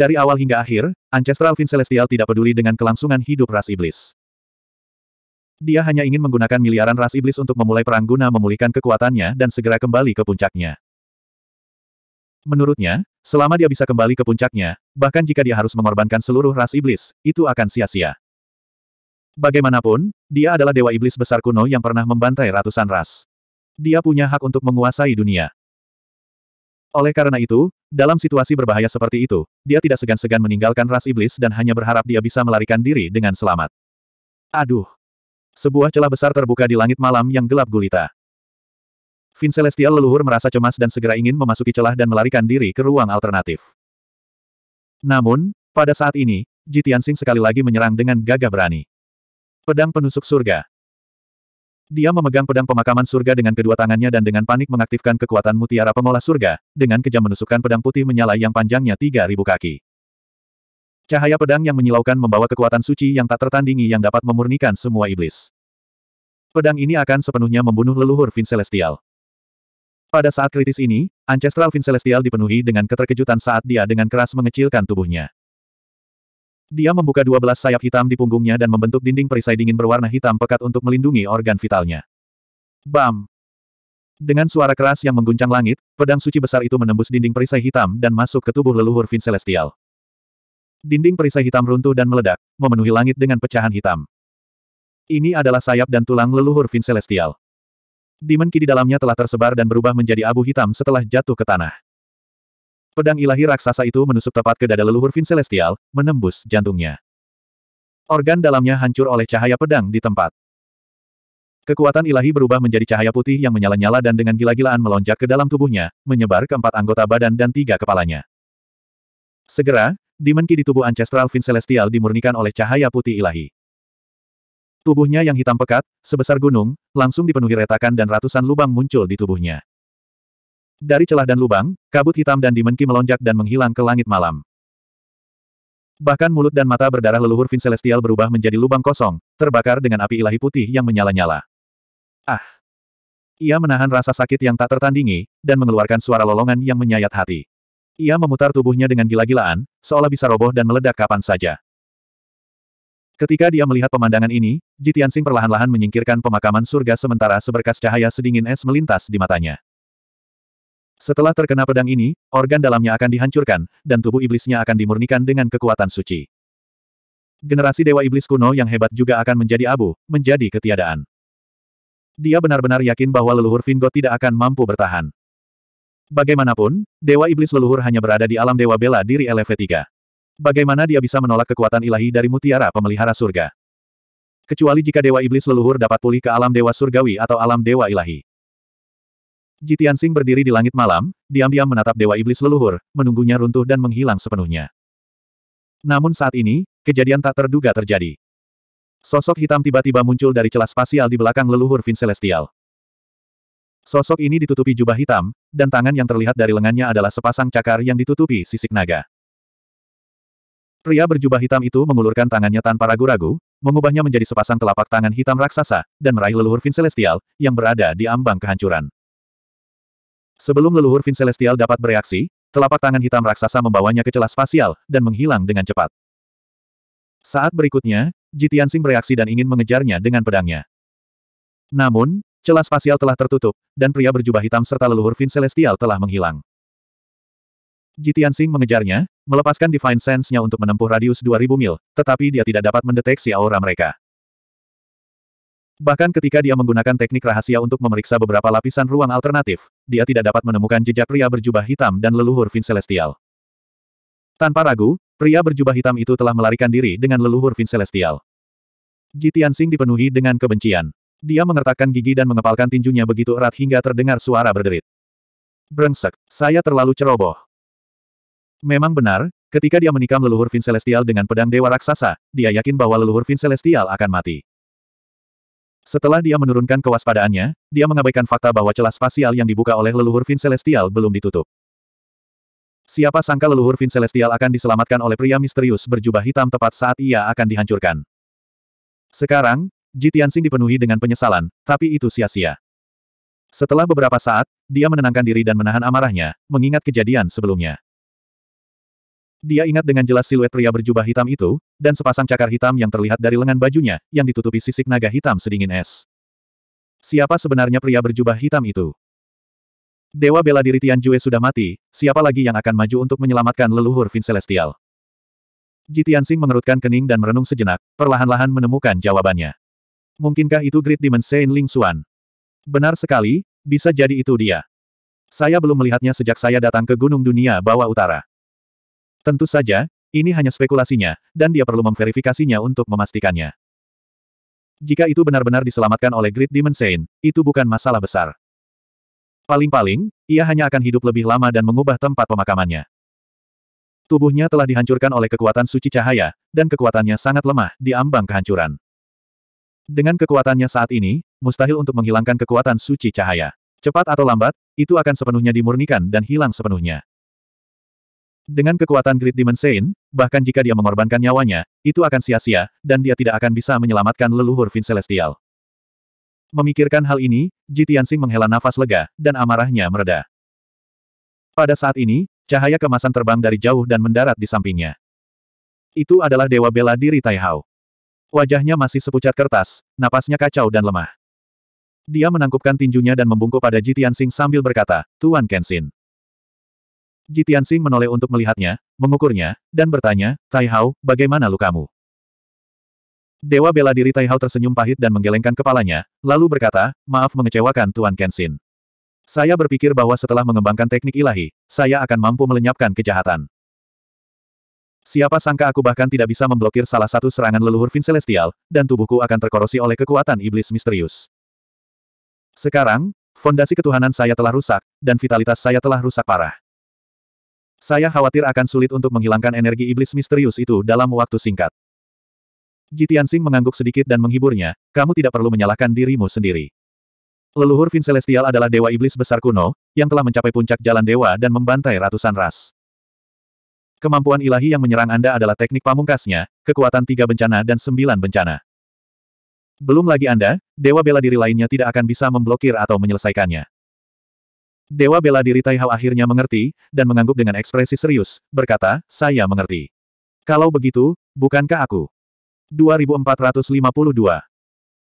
Dari awal hingga akhir, Ancestral Vin Celestial tidak peduli dengan kelangsungan hidup ras iblis. Dia hanya ingin menggunakan miliaran ras iblis untuk memulai perang guna memulihkan kekuatannya dan segera kembali ke puncaknya. Menurutnya, selama dia bisa kembali ke puncaknya, bahkan jika dia harus mengorbankan seluruh ras iblis, itu akan sia-sia. Bagaimanapun, dia adalah dewa iblis besar kuno yang pernah membantai ratusan ras. Dia punya hak untuk menguasai dunia. Oleh karena itu, dalam situasi berbahaya seperti itu, dia tidak segan-segan meninggalkan ras iblis dan hanya berharap dia bisa melarikan diri dengan selamat. Aduh! Sebuah celah besar terbuka di langit malam yang gelap gulita. Vin Celestial leluhur merasa cemas dan segera ingin memasuki celah dan melarikan diri ke ruang alternatif. Namun, pada saat ini, Jitian Sing sekali lagi menyerang dengan gagah berani. Pedang penusuk surga. Dia memegang pedang pemakaman surga dengan kedua tangannya dan dengan panik mengaktifkan kekuatan mutiara pengolah surga, dengan kejam menusukkan pedang putih menyala yang panjangnya 3.000 kaki. Cahaya pedang yang menyilaukan membawa kekuatan suci yang tak tertandingi yang dapat memurnikan semua iblis. Pedang ini akan sepenuhnya membunuh leluhur Vin Celestial. Pada saat kritis ini, ancestral Vin Celestial dipenuhi dengan keterkejutan saat dia dengan keras mengecilkan tubuhnya. Dia membuka dua belas sayap hitam di punggungnya dan membentuk dinding perisai dingin berwarna hitam pekat untuk melindungi organ vitalnya. Bam! Dengan suara keras yang mengguncang langit, pedang suci besar itu menembus dinding perisai hitam dan masuk ke tubuh leluhur Vin Celestial. Dinding perisai hitam runtuh dan meledak, memenuhi langit dengan pecahan hitam. Ini adalah sayap dan tulang leluhur Vin Celestial. Demon ki di dalamnya telah tersebar dan berubah menjadi abu hitam setelah jatuh ke tanah. Pedang ilahi raksasa itu menusuk tepat ke dada leluhur Vin Celestial, menembus jantungnya. Organ dalamnya hancur oleh cahaya pedang di tempat. Kekuatan ilahi berubah menjadi cahaya putih yang menyala-nyala dan dengan gila-gilaan melonjak ke dalam tubuhnya, menyebar ke empat anggota badan dan tiga kepalanya. Segera, dimenki di tubuh Ancestral Vin Celestial dimurnikan oleh cahaya putih ilahi. Tubuhnya yang hitam pekat, sebesar gunung, langsung dipenuhi retakan dan ratusan lubang muncul di tubuhnya. Dari celah dan lubang, kabut hitam dan dimenki melonjak dan menghilang ke langit malam. Bahkan mulut dan mata berdarah leluhur Vin Celestial berubah menjadi lubang kosong, terbakar dengan api ilahi putih yang menyala-nyala. Ah! Ia menahan rasa sakit yang tak tertandingi, dan mengeluarkan suara lolongan yang menyayat hati. Ia memutar tubuhnya dengan gila-gilaan, seolah bisa roboh dan meledak kapan saja. Ketika dia melihat pemandangan ini, Jitian Sing perlahan-lahan menyingkirkan pemakaman surga sementara seberkas cahaya sedingin es melintas di matanya. Setelah terkena pedang ini, organ dalamnya akan dihancurkan, dan tubuh iblisnya akan dimurnikan dengan kekuatan suci. Generasi Dewa Iblis kuno yang hebat juga akan menjadi abu, menjadi ketiadaan. Dia benar-benar yakin bahwa leluhur Vingo tidak akan mampu bertahan. Bagaimanapun, Dewa Iblis leluhur hanya berada di alam Dewa Bela Diri LV3. Bagaimana dia bisa menolak kekuatan ilahi dari mutiara pemelihara surga? Kecuali jika Dewa Iblis leluhur dapat pulih ke alam Dewa Surgawi atau alam Dewa Ilahi. Jitian Sing berdiri di langit malam, diam-diam menatap Dewa Iblis leluhur, menunggunya runtuh dan menghilang sepenuhnya. Namun saat ini, kejadian tak terduga terjadi. Sosok hitam tiba-tiba muncul dari celah spasial di belakang leluhur Vin Celestial. Sosok ini ditutupi jubah hitam, dan tangan yang terlihat dari lengannya adalah sepasang cakar yang ditutupi sisik naga. Pria berjubah hitam itu mengulurkan tangannya tanpa ragu-ragu, mengubahnya menjadi sepasang telapak tangan hitam raksasa, dan meraih leluhur Vin Celestial, yang berada di ambang kehancuran. Sebelum leluhur vin celestial dapat bereaksi, telapak tangan hitam raksasa membawanya ke celah spasial, dan menghilang dengan cepat. Saat berikutnya, Jitiansing bereaksi dan ingin mengejarnya dengan pedangnya. Namun, celah spasial telah tertutup, dan pria berjubah hitam serta leluhur vin celestial telah menghilang. Jitiansing mengejarnya, melepaskan Divine Sense-nya untuk menempuh radius 2000 mil, tetapi dia tidak dapat mendeteksi aura mereka. Bahkan ketika dia menggunakan teknik rahasia untuk memeriksa beberapa lapisan ruang alternatif, dia tidak dapat menemukan jejak pria berjubah hitam dan leluhur Celestial. Tanpa ragu, pria berjubah hitam itu telah melarikan diri dengan leluhur Celestial. Ji Tianxing dipenuhi dengan kebencian. Dia mengertakkan gigi dan mengepalkan tinjunya begitu erat hingga terdengar suara berderit. Brengsek, saya terlalu ceroboh. Memang benar, ketika dia menikam leluhur Celestial dengan pedang Dewa Raksasa, dia yakin bahwa leluhur Celestial akan mati. Setelah dia menurunkan kewaspadaannya, dia mengabaikan fakta bahwa celah spasial yang dibuka oleh leluhur Vin Celestial belum ditutup. Siapa sangka leluhur Vin Celestial akan diselamatkan oleh pria misterius berjubah hitam tepat saat ia akan dihancurkan. Sekarang, Jitiansing dipenuhi dengan penyesalan, tapi itu sia-sia. Setelah beberapa saat, dia menenangkan diri dan menahan amarahnya, mengingat kejadian sebelumnya. Dia ingat dengan jelas siluet pria berjubah hitam itu, dan sepasang cakar hitam yang terlihat dari lengan bajunya, yang ditutupi sisik naga hitam sedingin es. Siapa sebenarnya pria berjubah hitam itu? Dewa bela diri Tian Jue sudah mati, siapa lagi yang akan maju untuk menyelamatkan leluhur Vin Celestial? Ji Sing mengerutkan kening dan merenung sejenak, perlahan-lahan menemukan jawabannya. Mungkinkah itu Great Demon Saint Ling Xuan? Benar sekali, bisa jadi itu dia. Saya belum melihatnya sejak saya datang ke Gunung Dunia Bawah Utara. Tentu saja, ini hanya spekulasinya, dan dia perlu memverifikasinya untuk memastikannya. Jika itu benar-benar diselamatkan oleh Great Demon Saint, itu bukan masalah besar. Paling-paling, ia hanya akan hidup lebih lama dan mengubah tempat pemakamannya. Tubuhnya telah dihancurkan oleh kekuatan suci cahaya, dan kekuatannya sangat lemah, di ambang kehancuran. Dengan kekuatannya saat ini, mustahil untuk menghilangkan kekuatan suci cahaya. Cepat atau lambat, itu akan sepenuhnya dimurnikan dan hilang sepenuhnya. Dengan kekuatan Great Demon Saint, bahkan jika dia mengorbankan nyawanya, itu akan sia-sia, dan dia tidak akan bisa menyelamatkan leluhur Vin Celestial. Memikirkan hal ini, Ji Tianxing menghela nafas lega, dan amarahnya mereda. Pada saat ini, cahaya kemasan terbang dari jauh dan mendarat di sampingnya. Itu adalah Dewa Bela Diri Taihao. Wajahnya masih sepucat kertas, napasnya kacau dan lemah. Dia menangkupkan tinjunya dan membungkuk pada Ji Tianxing sambil berkata, Tuan Kenshin. Ji Tianxing menoleh untuk melihatnya, mengukurnya, dan bertanya, Tai Hao, bagaimana lukamu? Dewa bela diri Tai Hao tersenyum pahit dan menggelengkan kepalanya, lalu berkata, maaf mengecewakan Tuan Kenshin. Saya berpikir bahwa setelah mengembangkan teknik ilahi, saya akan mampu melenyapkan kejahatan. Siapa sangka aku bahkan tidak bisa memblokir salah satu serangan leluhur Vin Celestial, dan tubuhku akan terkorosi oleh kekuatan iblis misterius. Sekarang, fondasi ketuhanan saya telah rusak, dan vitalitas saya telah rusak parah. Saya khawatir akan sulit untuk menghilangkan energi iblis misterius itu dalam waktu singkat. Sing mengangguk sedikit dan menghiburnya, kamu tidak perlu menyalahkan dirimu sendiri. Leluhur Vin Celestial adalah dewa iblis besar kuno, yang telah mencapai puncak jalan dewa dan membantai ratusan ras. Kemampuan ilahi yang menyerang Anda adalah teknik pamungkasnya, kekuatan tiga bencana dan sembilan bencana. Belum lagi Anda, dewa bela diri lainnya tidak akan bisa memblokir atau menyelesaikannya. Dewa bela diri Taihao akhirnya mengerti, dan mengangguk dengan ekspresi serius, berkata, saya mengerti. Kalau begitu, bukankah aku? 2452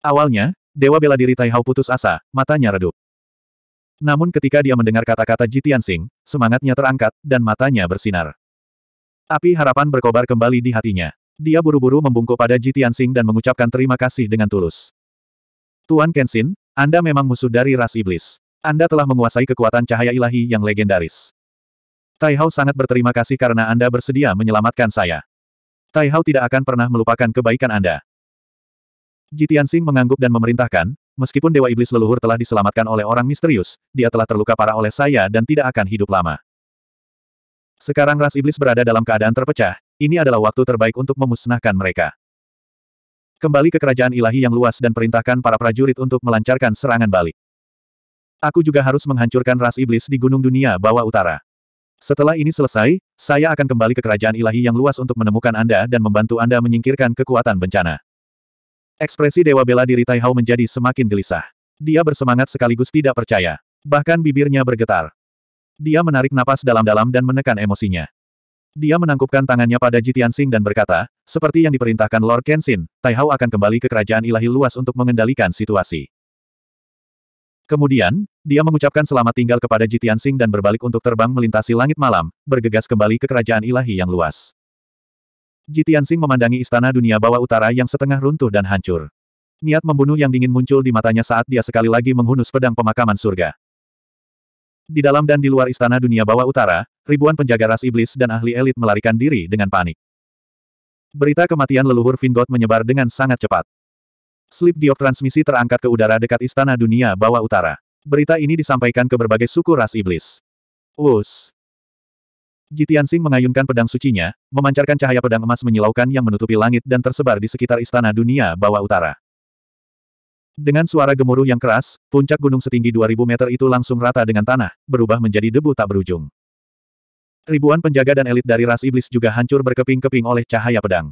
Awalnya, Dewa bela diri Taihao putus asa, matanya redup. Namun ketika dia mendengar kata-kata Jitian Sing, semangatnya terangkat, dan matanya bersinar. Api harapan berkobar kembali di hatinya. Dia buru-buru membungkuk pada Jitian Sing dan mengucapkan terima kasih dengan tulus. Tuan Kenshin, Anda memang musuh dari ras iblis. Anda telah menguasai kekuatan cahaya ilahi yang legendaris. Tai Hao sangat berterima kasih karena Anda bersedia menyelamatkan saya. Tai Hao tidak akan pernah melupakan kebaikan Anda. Jitian Sing mengangguk dan memerintahkan, meskipun Dewa Iblis leluhur telah diselamatkan oleh orang misterius, dia telah terluka parah oleh saya dan tidak akan hidup lama. Sekarang ras iblis berada dalam keadaan terpecah, ini adalah waktu terbaik untuk memusnahkan mereka. Kembali ke kerajaan ilahi yang luas dan perintahkan para prajurit untuk melancarkan serangan balik. Aku juga harus menghancurkan ras iblis di Gunung Dunia Bawah Utara. Setelah ini selesai, saya akan kembali ke kerajaan ilahi yang luas untuk menemukan Anda dan membantu Anda menyingkirkan kekuatan bencana. Ekspresi Dewa Bela diri Tai menjadi semakin gelisah. Dia bersemangat sekaligus tidak percaya. Bahkan bibirnya bergetar. Dia menarik napas dalam-dalam dan menekan emosinya. Dia menangkupkan tangannya pada Jitian Sing dan berkata, seperti yang diperintahkan Lord Kenshin, Tai akan kembali ke kerajaan ilahi luas untuk mengendalikan situasi. Kemudian, dia mengucapkan selamat tinggal kepada Jitian Sing dan berbalik untuk terbang melintasi langit malam, bergegas kembali ke kerajaan ilahi yang luas. Jitian Sing memandangi istana dunia bawah utara yang setengah runtuh dan hancur. Niat membunuh yang dingin muncul di matanya saat dia sekali lagi menghunus pedang pemakaman surga. Di dalam dan di luar istana dunia bawah utara, ribuan penjaga ras iblis dan ahli elit melarikan diri dengan panik. Berita kematian leluhur Vingot menyebar dengan sangat cepat. Slip diok transmisi terangkat ke udara dekat Istana Dunia Bawah Utara. Berita ini disampaikan ke berbagai suku ras iblis. Us. Jitian Jitiansing mengayunkan pedang sucinya, memancarkan cahaya pedang emas menyilaukan yang menutupi langit dan tersebar di sekitar Istana Dunia Bawah Utara. Dengan suara gemuruh yang keras, puncak gunung setinggi 2000 meter itu langsung rata dengan tanah, berubah menjadi debu tak berujung. Ribuan penjaga dan elit dari ras iblis juga hancur berkeping-keping oleh cahaya pedang.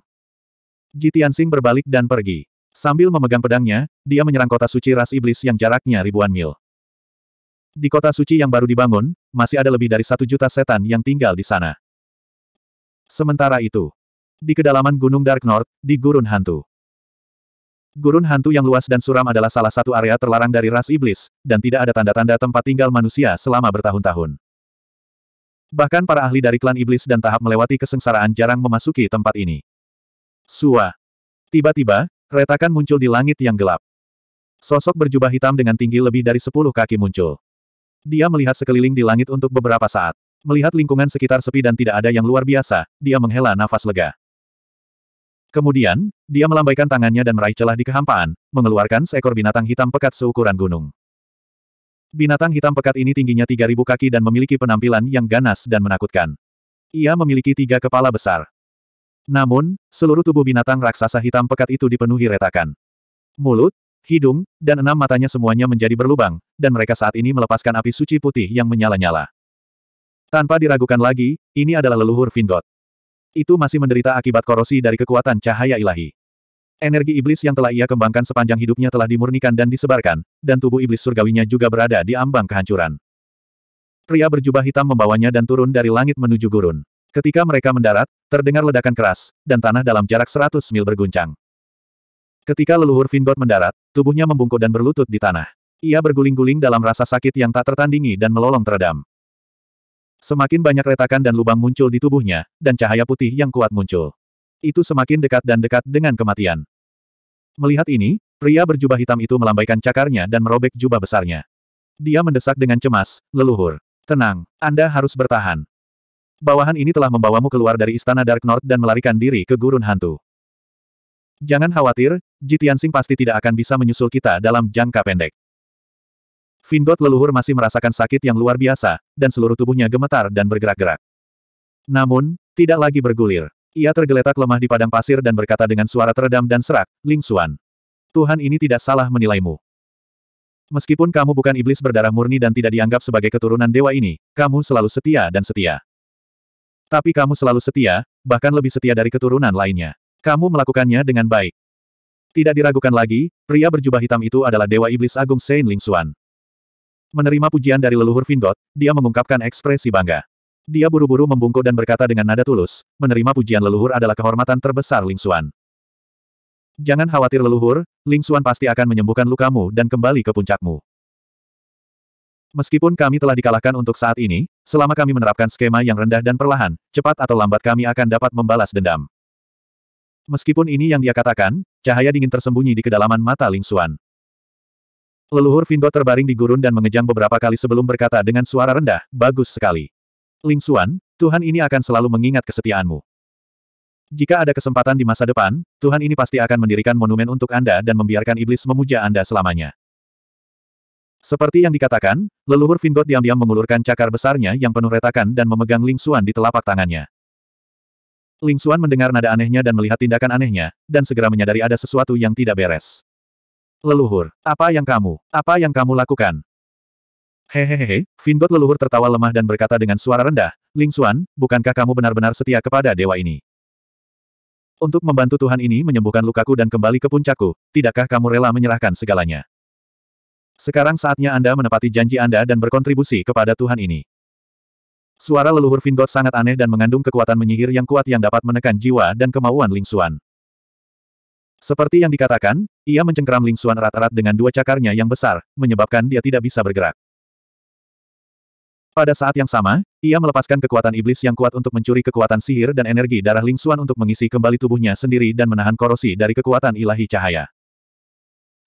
Jitian Jitiansing berbalik dan pergi. Sambil memegang pedangnya, dia menyerang kota suci ras iblis yang jaraknya ribuan mil. Di kota suci yang baru dibangun, masih ada lebih dari satu juta setan yang tinggal di sana. Sementara itu, di kedalaman Gunung Dark North, di Gurun Hantu. Gurun hantu yang luas dan suram adalah salah satu area terlarang dari ras iblis, dan tidak ada tanda-tanda tempat tinggal manusia selama bertahun-tahun. Bahkan para ahli dari klan iblis dan tahap melewati kesengsaraan jarang memasuki tempat ini. Sua. Tiba-tiba, Retakan muncul di langit yang gelap. Sosok berjubah hitam dengan tinggi lebih dari sepuluh kaki muncul. Dia melihat sekeliling di langit untuk beberapa saat. Melihat lingkungan sekitar sepi dan tidak ada yang luar biasa, dia menghela nafas lega. Kemudian, dia melambaikan tangannya dan meraih celah di kehampaan, mengeluarkan seekor binatang hitam pekat seukuran gunung. Binatang hitam pekat ini tingginya 3.000 kaki dan memiliki penampilan yang ganas dan menakutkan. Ia memiliki tiga kepala besar. Namun, seluruh tubuh binatang raksasa hitam pekat itu dipenuhi retakan. Mulut, hidung, dan enam matanya semuanya menjadi berlubang, dan mereka saat ini melepaskan api suci putih yang menyala-nyala. Tanpa diragukan lagi, ini adalah leluhur Vingot. Itu masih menderita akibat korosi dari kekuatan cahaya ilahi. Energi iblis yang telah ia kembangkan sepanjang hidupnya telah dimurnikan dan disebarkan, dan tubuh iblis surgawinya juga berada di ambang kehancuran. Pria berjubah hitam membawanya dan turun dari langit menuju gurun. Ketika mereka mendarat, terdengar ledakan keras, dan tanah dalam jarak 100 mil berguncang. Ketika leluhur Vingot mendarat, tubuhnya membungkuk dan berlutut di tanah. Ia berguling-guling dalam rasa sakit yang tak tertandingi dan melolong teredam. Semakin banyak retakan dan lubang muncul di tubuhnya, dan cahaya putih yang kuat muncul. Itu semakin dekat dan dekat dengan kematian. Melihat ini, pria berjubah hitam itu melambaikan cakarnya dan merobek jubah besarnya. Dia mendesak dengan cemas, leluhur. Tenang, Anda harus bertahan bawahan ini telah membawamu keluar dari istana Dark North dan melarikan diri ke gurun hantu. Jangan khawatir, Jitiansing pasti tidak akan bisa menyusul kita dalam jangka pendek. Vingot leluhur masih merasakan sakit yang luar biasa, dan seluruh tubuhnya gemetar dan bergerak-gerak. Namun, tidak lagi bergulir. Ia tergeletak lemah di padang pasir dan berkata dengan suara teredam dan serak, Ling Xuan. Tuhan ini tidak salah menilaimu. Meskipun kamu bukan iblis berdarah murni dan tidak dianggap sebagai keturunan dewa ini, kamu selalu setia dan setia. Tapi kamu selalu setia, bahkan lebih setia dari keturunan lainnya. Kamu melakukannya dengan baik. Tidak diragukan lagi, pria berjubah hitam itu adalah Dewa Iblis Agung Sein Xuan. Menerima pujian dari leluhur Vingot, dia mengungkapkan ekspresi bangga. Dia buru-buru membungkuk dan berkata dengan nada tulus, menerima pujian leluhur adalah kehormatan terbesar Ling Xuan. Jangan khawatir leluhur, Ling Xuan pasti akan menyembuhkan lukamu dan kembali ke puncakmu. Meskipun kami telah dikalahkan untuk saat ini, selama kami menerapkan skema yang rendah dan perlahan, cepat atau lambat kami akan dapat membalas dendam. Meskipun ini yang dia katakan, cahaya dingin tersembunyi di kedalaman mata Ling Xuan. Leluhur Vindo terbaring di gurun dan mengejang beberapa kali sebelum berkata dengan suara rendah, bagus sekali. Ling Xuan, Tuhan ini akan selalu mengingat kesetiaanmu. Jika ada kesempatan di masa depan, Tuhan ini pasti akan mendirikan monumen untuk Anda dan membiarkan iblis memuja Anda selamanya. Seperti yang dikatakan, leluhur Vingot diam-diam mengulurkan cakar besarnya yang penuh retakan dan memegang Ling Xuan di telapak tangannya. Ling Xuan mendengar nada anehnya dan melihat tindakan anehnya, dan segera menyadari ada sesuatu yang tidak beres. Leluhur, apa yang kamu, apa yang kamu lakukan? Hehehe, Vingot leluhur tertawa lemah dan berkata dengan suara rendah, Ling Xuan, bukankah kamu benar-benar setia kepada dewa ini? Untuk membantu Tuhan ini menyembuhkan lukaku dan kembali ke puncakku, tidakkah kamu rela menyerahkan segalanya? Sekarang saatnya Anda menepati janji Anda dan berkontribusi kepada Tuhan ini. Suara leluhur Vingot sangat aneh dan mengandung kekuatan menyihir yang kuat yang dapat menekan jiwa dan kemauan Ling Xuan. Seperti yang dikatakan, ia mencengkeram Xuan erat-erat dengan dua cakarnya yang besar, menyebabkan dia tidak bisa bergerak. Pada saat yang sama, ia melepaskan kekuatan iblis yang kuat untuk mencuri kekuatan sihir dan energi darah Ling Xuan untuk mengisi kembali tubuhnya sendiri dan menahan korosi dari kekuatan ilahi cahaya.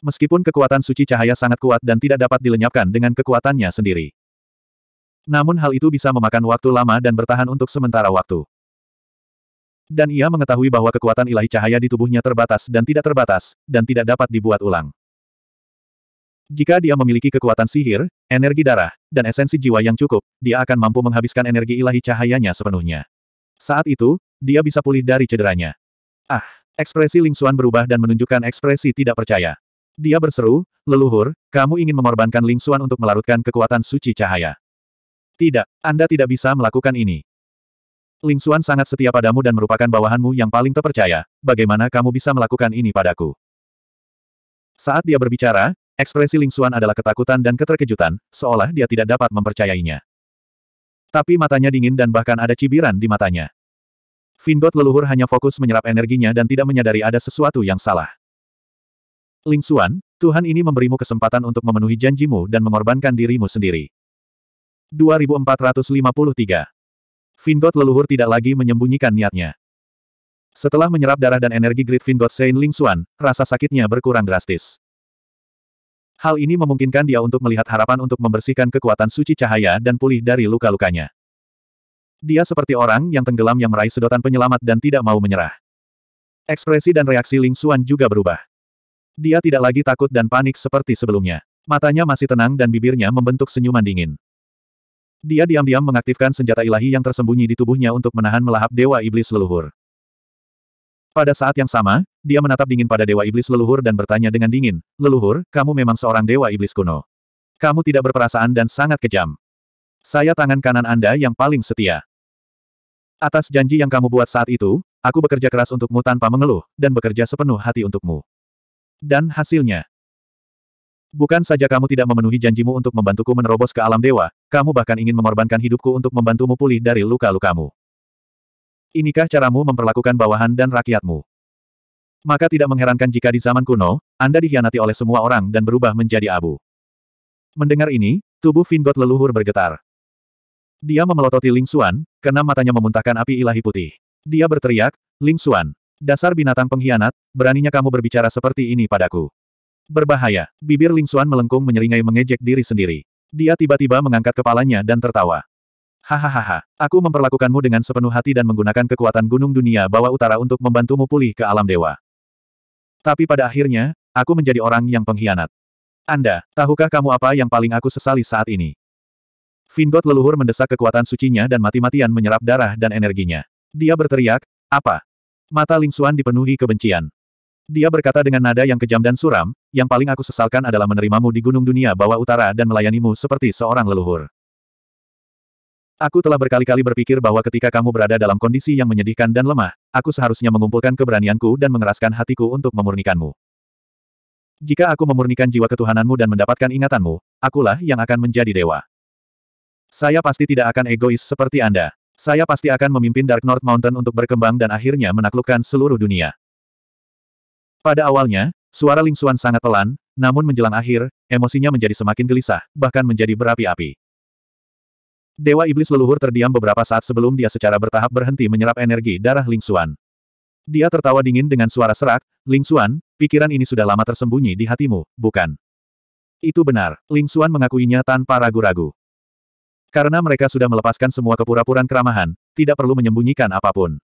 Meskipun kekuatan suci cahaya sangat kuat dan tidak dapat dilenyapkan dengan kekuatannya sendiri. Namun hal itu bisa memakan waktu lama dan bertahan untuk sementara waktu. Dan ia mengetahui bahwa kekuatan ilahi cahaya di tubuhnya terbatas dan tidak terbatas, dan tidak dapat dibuat ulang. Jika dia memiliki kekuatan sihir, energi darah, dan esensi jiwa yang cukup, dia akan mampu menghabiskan energi ilahi cahayanya sepenuhnya. Saat itu, dia bisa pulih dari cederanya. Ah, ekspresi Ling Xuan berubah dan menunjukkan ekspresi tidak percaya. Dia berseru, leluhur, kamu ingin mengorbankan Ling Xuan untuk melarutkan kekuatan suci cahaya. Tidak, Anda tidak bisa melakukan ini. Ling Xuan sangat setia padamu dan merupakan bawahanmu yang paling terpercaya, bagaimana kamu bisa melakukan ini padaku? Saat dia berbicara, ekspresi Ling Xuan adalah ketakutan dan keterkejutan, seolah dia tidak dapat mempercayainya. Tapi matanya dingin dan bahkan ada cibiran di matanya. Vingot leluhur hanya fokus menyerap energinya dan tidak menyadari ada sesuatu yang salah. Ling Xuan, Tuhan ini memberimu kesempatan untuk memenuhi janjimu dan mengorbankan dirimu sendiri. 2453 Vingot leluhur tidak lagi menyembunyikan niatnya. Setelah menyerap darah dan energi Grid Vingot Saint Ling Xuan, rasa sakitnya berkurang drastis. Hal ini memungkinkan dia untuk melihat harapan untuk membersihkan kekuatan suci cahaya dan pulih dari luka-lukanya. Dia seperti orang yang tenggelam yang meraih sedotan penyelamat dan tidak mau menyerah. Ekspresi dan reaksi Ling Xuan juga berubah. Dia tidak lagi takut dan panik seperti sebelumnya. Matanya masih tenang dan bibirnya membentuk senyuman dingin. Dia diam-diam mengaktifkan senjata ilahi yang tersembunyi di tubuhnya untuk menahan melahap Dewa Iblis Leluhur. Pada saat yang sama, dia menatap dingin pada Dewa Iblis Leluhur dan bertanya dengan dingin, Leluhur, kamu memang seorang Dewa Iblis kuno. Kamu tidak berperasaan dan sangat kejam. Saya tangan kanan Anda yang paling setia. Atas janji yang kamu buat saat itu, aku bekerja keras untukmu tanpa mengeluh, dan bekerja sepenuh hati untukmu. Dan hasilnya. Bukan saja kamu tidak memenuhi janjimu untuk membantuku menerobos ke alam dewa, kamu bahkan ingin mengorbankan hidupku untuk membantumu pulih dari luka-lukamu. Inikah caramu memperlakukan bawahan dan rakyatmu? Maka tidak mengherankan jika di zaman kuno, Anda dikhianati oleh semua orang dan berubah menjadi abu. Mendengar ini, tubuh Fingot leluhur bergetar. Dia memelototi Ling Xuan, karena matanya memuntahkan api ilahi putih. Dia berteriak, Ling Xuan. Dasar binatang pengkhianat, beraninya kamu berbicara seperti ini padaku. Berbahaya. Bibir Ling Xuan melengkung menyeringai mengejek diri sendiri. Dia tiba-tiba mengangkat kepalanya dan tertawa. Hahaha, aku memperlakukanmu dengan sepenuh hati dan menggunakan kekuatan gunung dunia bawah utara untuk membantumu pulih ke alam dewa. Tapi pada akhirnya, aku menjadi orang yang pengkhianat. Anda, tahukah kamu apa yang paling aku sesali saat ini? Vingot leluhur mendesak kekuatan sucinya dan mati-matian menyerap darah dan energinya. Dia berteriak, apa? Mata Ling Xuan dipenuhi kebencian. Dia berkata dengan nada yang kejam dan suram, yang paling aku sesalkan adalah menerimamu di Gunung Dunia Bawah Utara dan melayanimu seperti seorang leluhur. Aku telah berkali-kali berpikir bahwa ketika kamu berada dalam kondisi yang menyedihkan dan lemah, aku seharusnya mengumpulkan keberanianku dan mengeraskan hatiku untuk memurnikanmu. Jika aku memurnikan jiwa ketuhananmu dan mendapatkan ingatanmu, akulah yang akan menjadi dewa. Saya pasti tidak akan egois seperti Anda. Saya pasti akan memimpin Dark North Mountain untuk berkembang dan akhirnya menaklukkan seluruh dunia. Pada awalnya, suara Ling Xuan sangat pelan, namun menjelang akhir, emosinya menjadi semakin gelisah, bahkan menjadi berapi-api. Dewa Iblis Leluhur terdiam beberapa saat sebelum dia secara bertahap berhenti menyerap energi darah Ling Xuan. Dia tertawa dingin dengan suara serak, Ling Xuan, pikiran ini sudah lama tersembunyi di hatimu, bukan? Itu benar, Ling Xuan mengakuinya tanpa ragu-ragu. Karena mereka sudah melepaskan semua kepura puraan keramahan, tidak perlu menyembunyikan apapun.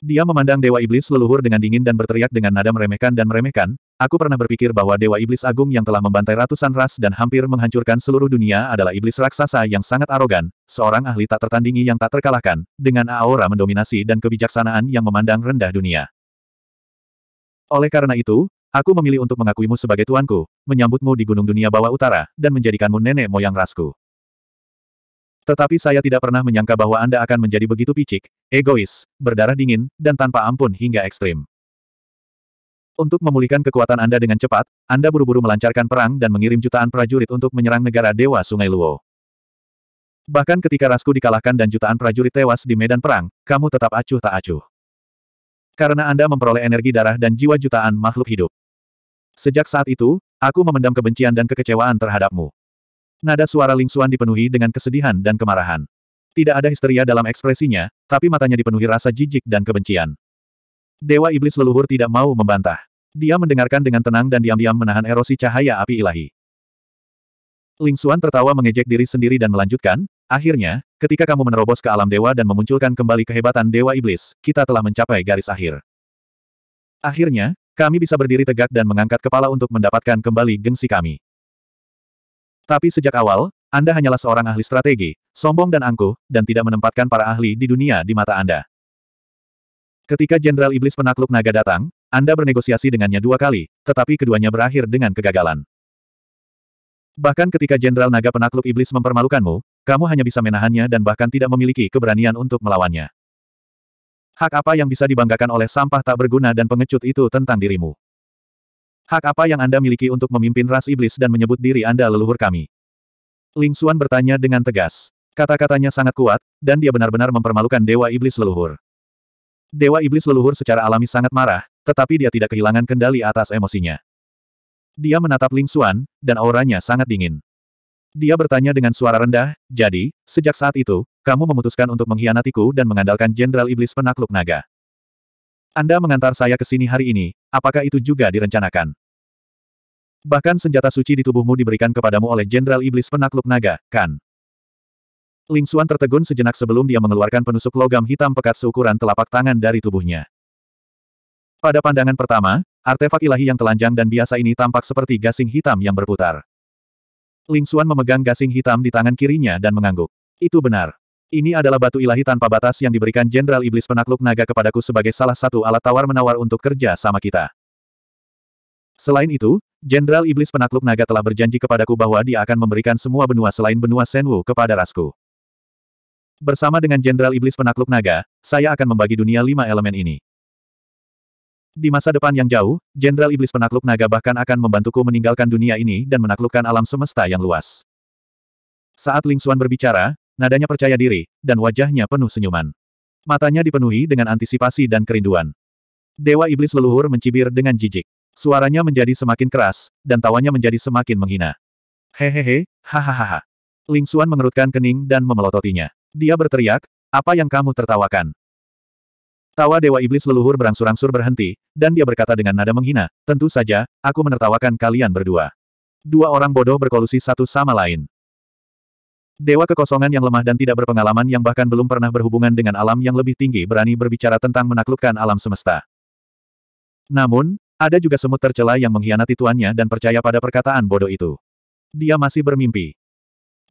Dia memandang Dewa Iblis leluhur dengan dingin dan berteriak dengan nada meremehkan dan meremehkan, aku pernah berpikir bahwa Dewa Iblis Agung yang telah membantai ratusan ras dan hampir menghancurkan seluruh dunia adalah iblis raksasa yang sangat arogan, seorang ahli tak tertandingi yang tak terkalahkan, dengan aura mendominasi dan kebijaksanaan yang memandang rendah dunia. Oleh karena itu, Aku memilih untuk mengakuimu sebagai tuanku, menyambutmu di Gunung Dunia Bawah Utara, dan menjadikanmu nenek moyang rasku. Tetapi saya tidak pernah menyangka bahwa Anda akan menjadi begitu picik, egois, berdarah dingin, dan tanpa ampun hingga ekstrim. Untuk memulihkan kekuatan Anda dengan cepat, Anda buru-buru melancarkan perang dan mengirim jutaan prajurit untuk menyerang negara Dewa Sungai Luo. Bahkan ketika Rasku dikalahkan dan jutaan prajurit tewas di medan perang, kamu tetap acuh tak acuh. Karena Anda memperoleh energi darah dan jiwa jutaan makhluk hidup. Sejak saat itu, aku memendam kebencian dan kekecewaan terhadapmu. Nada suara Ling Xuan dipenuhi dengan kesedihan dan kemarahan. Tidak ada histeria dalam ekspresinya, tapi matanya dipenuhi rasa jijik dan kebencian. Dewa Iblis Leluhur tidak mau membantah. Dia mendengarkan dengan tenang dan diam-diam menahan erosi cahaya api ilahi. Ling Xuan tertawa mengejek diri sendiri dan melanjutkan, akhirnya, ketika kamu menerobos ke alam dewa dan memunculkan kembali kehebatan Dewa Iblis, kita telah mencapai garis akhir. Akhirnya, kami bisa berdiri tegak dan mengangkat kepala untuk mendapatkan kembali gengsi kami. Tapi sejak awal, Anda hanyalah seorang ahli strategi, sombong dan angkuh, dan tidak menempatkan para ahli di dunia di mata Anda. Ketika Jenderal Iblis Penakluk Naga datang, Anda bernegosiasi dengannya dua kali, tetapi keduanya berakhir dengan kegagalan. Bahkan ketika Jenderal Naga Penakluk Iblis mempermalukanmu, kamu hanya bisa menahannya dan bahkan tidak memiliki keberanian untuk melawannya. Hak apa yang bisa dibanggakan oleh sampah tak berguna dan pengecut itu tentang dirimu? Hak apa yang Anda miliki untuk memimpin ras iblis dan menyebut diri Anda leluhur kami? Ling Xuan bertanya dengan tegas. Kata-katanya sangat kuat, dan dia benar-benar mempermalukan Dewa Iblis leluhur. Dewa Iblis leluhur secara alami sangat marah, tetapi dia tidak kehilangan kendali atas emosinya. Dia menatap Ling Xuan, dan auranya sangat dingin. Dia bertanya dengan suara rendah, jadi, sejak saat itu, kamu memutuskan untuk mengkhianatiku dan mengandalkan Jenderal Iblis Penakluk Naga. Anda mengantar saya ke sini hari ini, apakah itu juga direncanakan? Bahkan senjata suci di tubuhmu diberikan kepadamu oleh Jenderal Iblis Penakluk Naga, kan? Ling Xuan tertegun sejenak sebelum dia mengeluarkan penusuk logam hitam pekat seukuran telapak tangan dari tubuhnya. Pada pandangan pertama, artefak ilahi yang telanjang dan biasa ini tampak seperti gasing hitam yang berputar. Ling Xuan memegang gasing hitam di tangan kirinya dan mengangguk. Itu benar. Ini adalah batu ilahi tanpa batas yang diberikan Jenderal Iblis Penakluk Naga kepadaku sebagai salah satu alat tawar-menawar untuk kerja sama kita. Selain itu, Jenderal Iblis Penakluk Naga telah berjanji kepadaku bahwa dia akan memberikan semua benua selain benua Senwu kepada rasku. Bersama dengan Jenderal Iblis Penakluk Naga, saya akan membagi dunia lima elemen ini. Di masa depan yang jauh, Jenderal Iblis Penakluk Naga bahkan akan membantuku meninggalkan dunia ini dan menaklukkan alam semesta yang luas. Saat Ling Xuan berbicara, nadanya percaya diri, dan wajahnya penuh senyuman. Matanya dipenuhi dengan antisipasi dan kerinduan. Dewa Iblis leluhur mencibir dengan jijik. Suaranya menjadi semakin keras, dan tawanya menjadi semakin menghina. Hehehe, hahaha. Ling Xuan mengerutkan kening dan memelototinya. Dia berteriak, apa yang kamu tertawakan? Tawa Dewa Iblis leluhur berangsur-angsur berhenti, dan dia berkata dengan nada menghina, tentu saja, aku menertawakan kalian berdua. Dua orang bodoh berkolusi satu sama lain. Dewa kekosongan yang lemah dan tidak berpengalaman yang bahkan belum pernah berhubungan dengan alam yang lebih tinggi berani berbicara tentang menaklukkan alam semesta. Namun, ada juga semut tercela yang mengkhianati tuannya dan percaya pada perkataan bodoh itu. Dia masih bermimpi.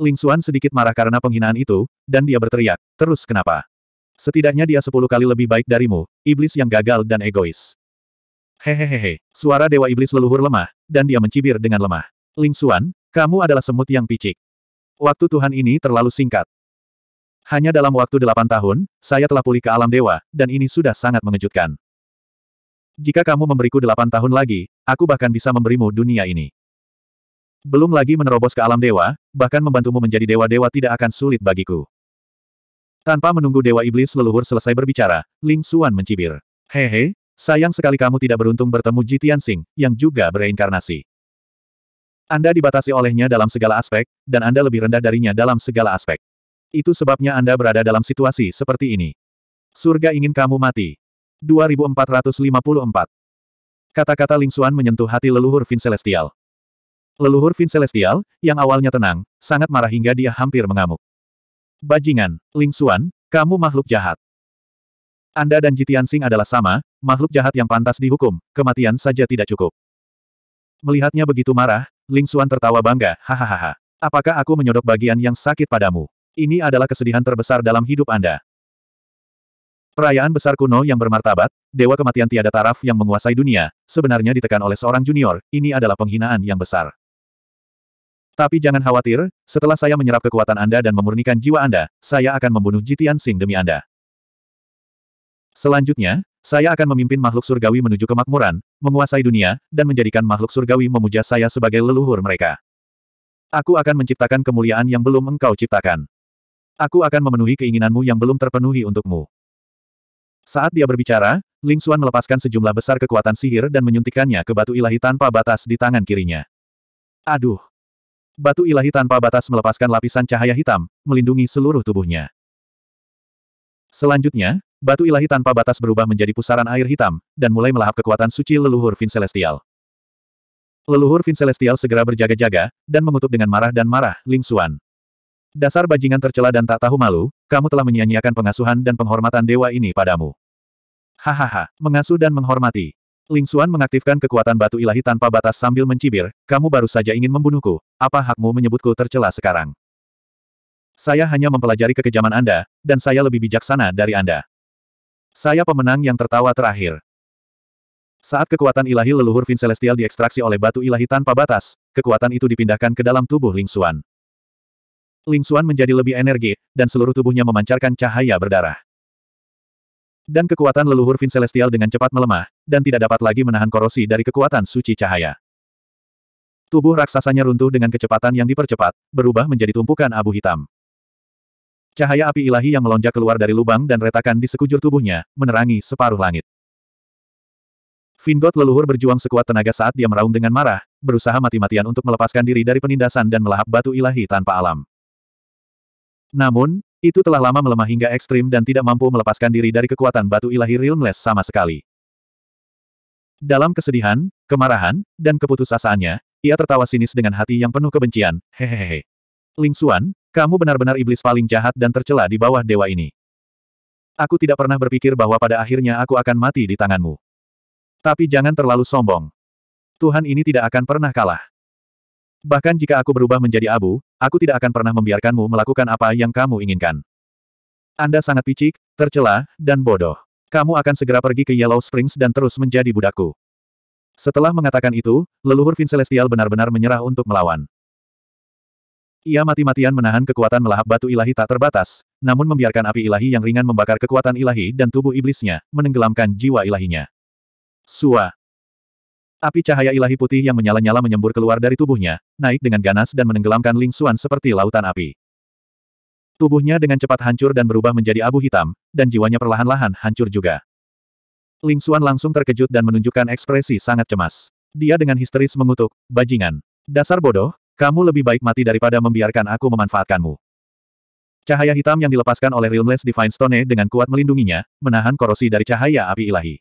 Ling Xuan sedikit marah karena penghinaan itu, dan dia berteriak, terus kenapa? Setidaknya dia sepuluh kali lebih baik darimu, iblis yang gagal dan egois. Hehehehe, suara dewa iblis leluhur lemah, dan dia mencibir dengan lemah. Ling Xuan, kamu adalah semut yang picik. Waktu Tuhan ini terlalu singkat. Hanya dalam waktu delapan tahun, saya telah pulih ke alam dewa, dan ini sudah sangat mengejutkan. Jika kamu memberiku delapan tahun lagi, aku bahkan bisa memberimu dunia ini. Belum lagi menerobos ke alam dewa, bahkan membantumu menjadi dewa-dewa tidak akan sulit bagiku. Tanpa menunggu Dewa Iblis leluhur selesai berbicara, Ling Xuan mencibir. Hehe, sayang sekali kamu tidak beruntung bertemu Jitian Sing, yang juga bereinkarnasi. Anda dibatasi olehnya dalam segala aspek, dan Anda lebih rendah darinya dalam segala aspek. Itu sebabnya Anda berada dalam situasi seperti ini. Surga ingin kamu mati. 2454 Kata-kata Ling Xuan menyentuh hati leluhur Vin Celestial. Leluhur Vin Celestial, yang awalnya tenang, sangat marah hingga dia hampir mengamuk. Bajingan, Ling Xuan, kamu makhluk jahat. Anda dan Jitian Sing adalah sama, makhluk jahat yang pantas dihukum, kematian saja tidak cukup. Melihatnya begitu marah, Ling Xuan tertawa bangga, hahaha. Apakah aku menyodok bagian yang sakit padamu? Ini adalah kesedihan terbesar dalam hidup Anda. Perayaan besar kuno yang bermartabat, dewa kematian tiada taraf yang menguasai dunia, sebenarnya ditekan oleh seorang junior, ini adalah penghinaan yang besar. Tapi jangan khawatir, setelah saya menyerap kekuatan Anda dan memurnikan jiwa Anda, saya akan membunuh Jitian Sing demi Anda. Selanjutnya, saya akan memimpin makhluk surgawi menuju kemakmuran, menguasai dunia, dan menjadikan makhluk surgawi memuja saya sebagai leluhur mereka. Aku akan menciptakan kemuliaan yang belum engkau ciptakan. Aku akan memenuhi keinginanmu yang belum terpenuhi untukmu. Saat dia berbicara, Ling Xuan melepaskan sejumlah besar kekuatan sihir dan menyuntikannya ke batu ilahi tanpa batas di tangan kirinya. Aduh! Batu ilahi tanpa batas melepaskan lapisan cahaya hitam, melindungi seluruh tubuhnya. Selanjutnya, Batu ilahi tanpa batas berubah menjadi pusaran air hitam, dan mulai melahap kekuatan suci leluhur Vin Celestial. Leluhur Vin Celestial segera berjaga-jaga, dan mengutuk dengan marah dan marah, Ling Xuan. Dasar bajingan tercela dan tak tahu malu, kamu telah menyia-nyiakan pengasuhan dan penghormatan dewa ini padamu. Hahaha, mengasuh dan menghormati. Ling Xuan mengaktifkan kekuatan batu ilahi tanpa batas sambil mencibir, kamu baru saja ingin membunuhku, apa hakmu menyebutku tercela sekarang? Saya hanya mempelajari kekejaman Anda, dan saya lebih bijaksana dari Anda. Saya pemenang yang tertawa terakhir. Saat kekuatan ilahi leluhur Vin Celestial diekstraksi oleh batu ilahi tanpa batas, kekuatan itu dipindahkan ke dalam tubuh Ling Xuan. Ling Xuan menjadi lebih energi, dan seluruh tubuhnya memancarkan cahaya berdarah. Dan kekuatan leluhur Vin Celestial dengan cepat melemah, dan tidak dapat lagi menahan korosi dari kekuatan suci cahaya. Tubuh raksasanya runtuh dengan kecepatan yang dipercepat, berubah menjadi tumpukan abu hitam. Cahaya api ilahi yang melonjak keluar dari lubang dan retakan di sekujur tubuhnya, menerangi separuh langit. Vingot leluhur berjuang sekuat tenaga saat dia meraung dengan marah, berusaha mati-matian untuk melepaskan diri dari penindasan dan melahap batu ilahi tanpa alam. Namun, itu telah lama melemah hingga ekstrim dan tidak mampu melepaskan diri dari kekuatan batu ilahi Realmless sama sekali. Dalam kesedihan, kemarahan, dan keputusasaannya, ia tertawa sinis dengan hati yang penuh kebencian, hehehe. Ling Xuan, kamu benar-benar iblis paling jahat dan tercela di bawah dewa ini. Aku tidak pernah berpikir bahwa pada akhirnya aku akan mati di tanganmu. Tapi jangan terlalu sombong. Tuhan ini tidak akan pernah kalah. Bahkan jika aku berubah menjadi abu, aku tidak akan pernah membiarkanmu melakukan apa yang kamu inginkan. Anda sangat picik, tercela, dan bodoh. Kamu akan segera pergi ke Yellow Springs dan terus menjadi budakku. Setelah mengatakan itu, leluhur Vin Celestial benar-benar menyerah untuk melawan. Ia mati-matian menahan kekuatan melahap batu ilahi tak terbatas, namun membiarkan api ilahi yang ringan membakar kekuatan ilahi dan tubuh iblisnya, menenggelamkan jiwa ilahinya. Sua. Api cahaya ilahi putih yang menyala-nyala menyembur keluar dari tubuhnya, naik dengan ganas dan menenggelamkan Ling Xuan seperti lautan api. Tubuhnya dengan cepat hancur dan berubah menjadi abu hitam, dan jiwanya perlahan-lahan hancur juga. Ling Xuan langsung terkejut dan menunjukkan ekspresi sangat cemas. Dia dengan histeris mengutuk, bajingan. Dasar bodoh, kamu lebih baik mati daripada membiarkan aku memanfaatkanmu. Cahaya hitam yang dilepaskan oleh Realmless Divine Stone dengan kuat melindunginya, menahan korosi dari cahaya api ilahi.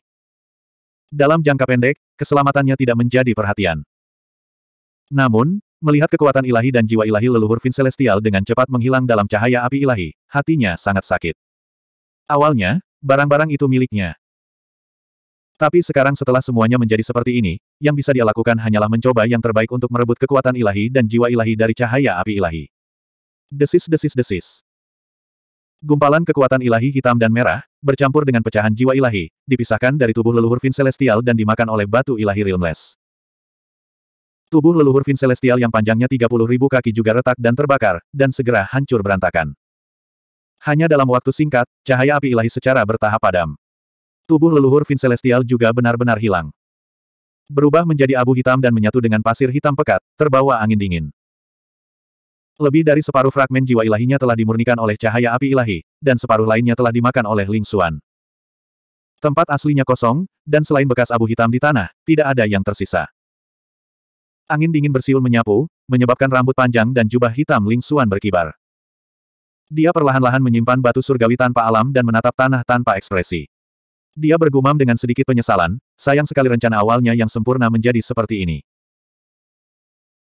Dalam jangka pendek, keselamatannya tidak menjadi perhatian. Namun, melihat kekuatan ilahi dan jiwa ilahi leluhur Vin Celestial dengan cepat menghilang dalam cahaya api ilahi, hatinya sangat sakit. Awalnya, barang-barang itu miliknya, tapi sekarang setelah semuanya menjadi seperti ini, yang bisa dia lakukan hanyalah mencoba yang terbaik untuk merebut kekuatan ilahi dan jiwa ilahi dari cahaya api ilahi. Desis-desis-desis. Gumpalan kekuatan ilahi hitam dan merah, bercampur dengan pecahan jiwa ilahi, dipisahkan dari tubuh leluhur Vin Celestial dan dimakan oleh batu ilahi Realmless. Tubuh leluhur Vin Celestial yang panjangnya ribu kaki juga retak dan terbakar, dan segera hancur berantakan. Hanya dalam waktu singkat, cahaya api ilahi secara bertahap padam. Tubuh leluhur Vin Celestial juga benar-benar hilang. Berubah menjadi abu hitam dan menyatu dengan pasir hitam pekat, terbawa angin dingin. Lebih dari separuh fragmen jiwa ilahinya telah dimurnikan oleh cahaya api ilahi, dan separuh lainnya telah dimakan oleh Ling Xuan. Tempat aslinya kosong, dan selain bekas abu hitam di tanah, tidak ada yang tersisa. Angin dingin bersiul menyapu, menyebabkan rambut panjang dan jubah hitam Ling Xuan berkibar. Dia perlahan-lahan menyimpan batu surgawi tanpa alam dan menatap tanah tanpa ekspresi. Dia bergumam dengan sedikit penyesalan, sayang sekali rencana awalnya yang sempurna menjadi seperti ini.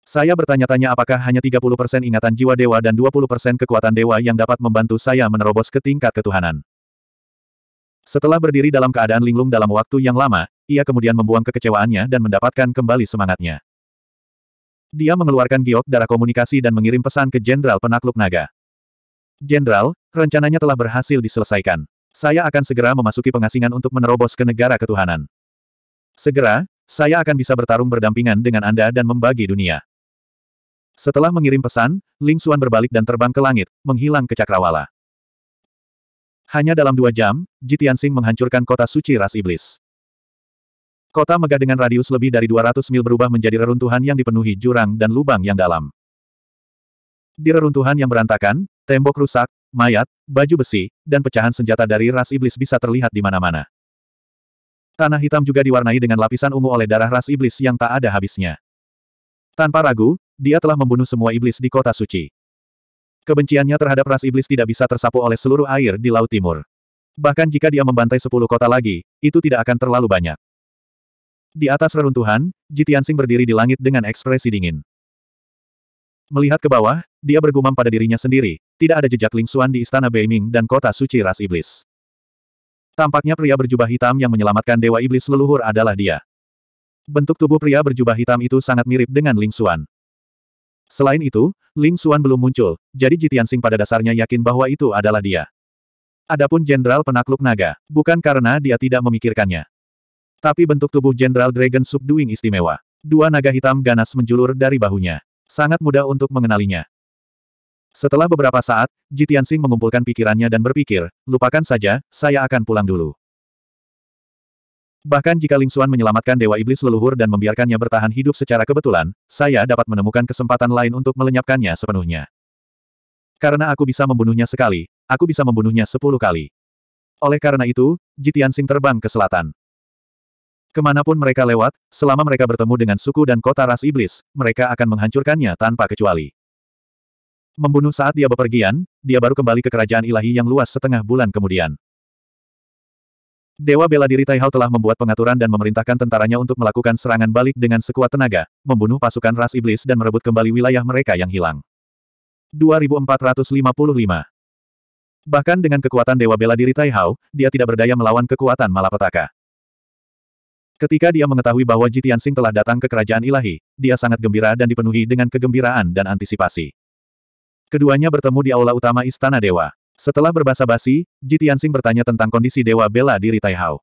Saya bertanya-tanya apakah hanya 30% ingatan jiwa dewa dan 20% kekuatan dewa yang dapat membantu saya menerobos ke tingkat ketuhanan. Setelah berdiri dalam keadaan linglung dalam waktu yang lama, ia kemudian membuang kekecewaannya dan mendapatkan kembali semangatnya. Dia mengeluarkan giok darah komunikasi dan mengirim pesan ke Jenderal Penakluk Naga. Jenderal, rencananya telah berhasil diselesaikan. Saya akan segera memasuki pengasingan untuk menerobos ke negara ketuhanan. Segera, saya akan bisa bertarung berdampingan dengan Anda dan membagi dunia. Setelah mengirim pesan, Ling Xuan berbalik dan terbang ke langit, menghilang ke Cakrawala. Hanya dalam dua jam, Jitiansing menghancurkan kota suci ras iblis. Kota megah dengan radius lebih dari 200 mil berubah menjadi reruntuhan yang dipenuhi jurang dan lubang yang dalam. Di reruntuhan yang berantakan, Tembok rusak, mayat, baju besi, dan pecahan senjata dari ras iblis bisa terlihat di mana-mana. Tanah hitam juga diwarnai dengan lapisan ungu oleh darah ras iblis yang tak ada habisnya. Tanpa ragu, dia telah membunuh semua iblis di kota suci. Kebenciannya terhadap ras iblis tidak bisa tersapu oleh seluruh air di Laut Timur. Bahkan jika dia membantai sepuluh kota lagi, itu tidak akan terlalu banyak. Di atas reruntuhan, Jitiansing berdiri di langit dengan ekspresi dingin. Melihat ke bawah, dia bergumam pada dirinya sendiri, tidak ada jejak Ling Xuan di istana Beiming dan kota suci ras iblis. Tampaknya pria berjubah hitam yang menyelamatkan dewa iblis leluhur adalah dia. Bentuk tubuh pria berjubah hitam itu sangat mirip dengan Ling Xuan. Selain itu, Ling Xuan belum muncul, jadi Jitian Sing pada dasarnya yakin bahwa itu adalah dia. Adapun Jenderal Penakluk Naga, bukan karena dia tidak memikirkannya. Tapi bentuk tubuh Jenderal Dragon Subduing istimewa. Dua naga hitam ganas menjulur dari bahunya. Sangat mudah untuk mengenalinya. Setelah beberapa saat, Jitian Sing mengumpulkan pikirannya dan berpikir, lupakan saja, saya akan pulang dulu. Bahkan jika Ling Xuan menyelamatkan Dewa Iblis leluhur dan membiarkannya bertahan hidup secara kebetulan, saya dapat menemukan kesempatan lain untuk melenyapkannya sepenuhnya. Karena aku bisa membunuhnya sekali, aku bisa membunuhnya sepuluh kali. Oleh karena itu, Jitian Sing terbang ke selatan. Kemanapun mereka lewat, selama mereka bertemu dengan suku dan kota ras iblis, mereka akan menghancurkannya tanpa kecuali. Membunuh saat dia bepergian, dia baru kembali ke kerajaan ilahi yang luas setengah bulan kemudian. Dewa bela diri Taihao telah membuat pengaturan dan memerintahkan tentaranya untuk melakukan serangan balik dengan sekuat tenaga, membunuh pasukan ras iblis dan merebut kembali wilayah mereka yang hilang. 2455 Bahkan dengan kekuatan Dewa bela diri Taihao, dia tidak berdaya melawan kekuatan malapetaka. Ketika dia mengetahui bahwa Jitiansing telah datang ke kerajaan ilahi, dia sangat gembira dan dipenuhi dengan kegembiraan dan antisipasi. Keduanya bertemu di aula utama Istana Dewa. Setelah berbahasa basi Jitiansing bertanya tentang kondisi Dewa Bela diri Taihao.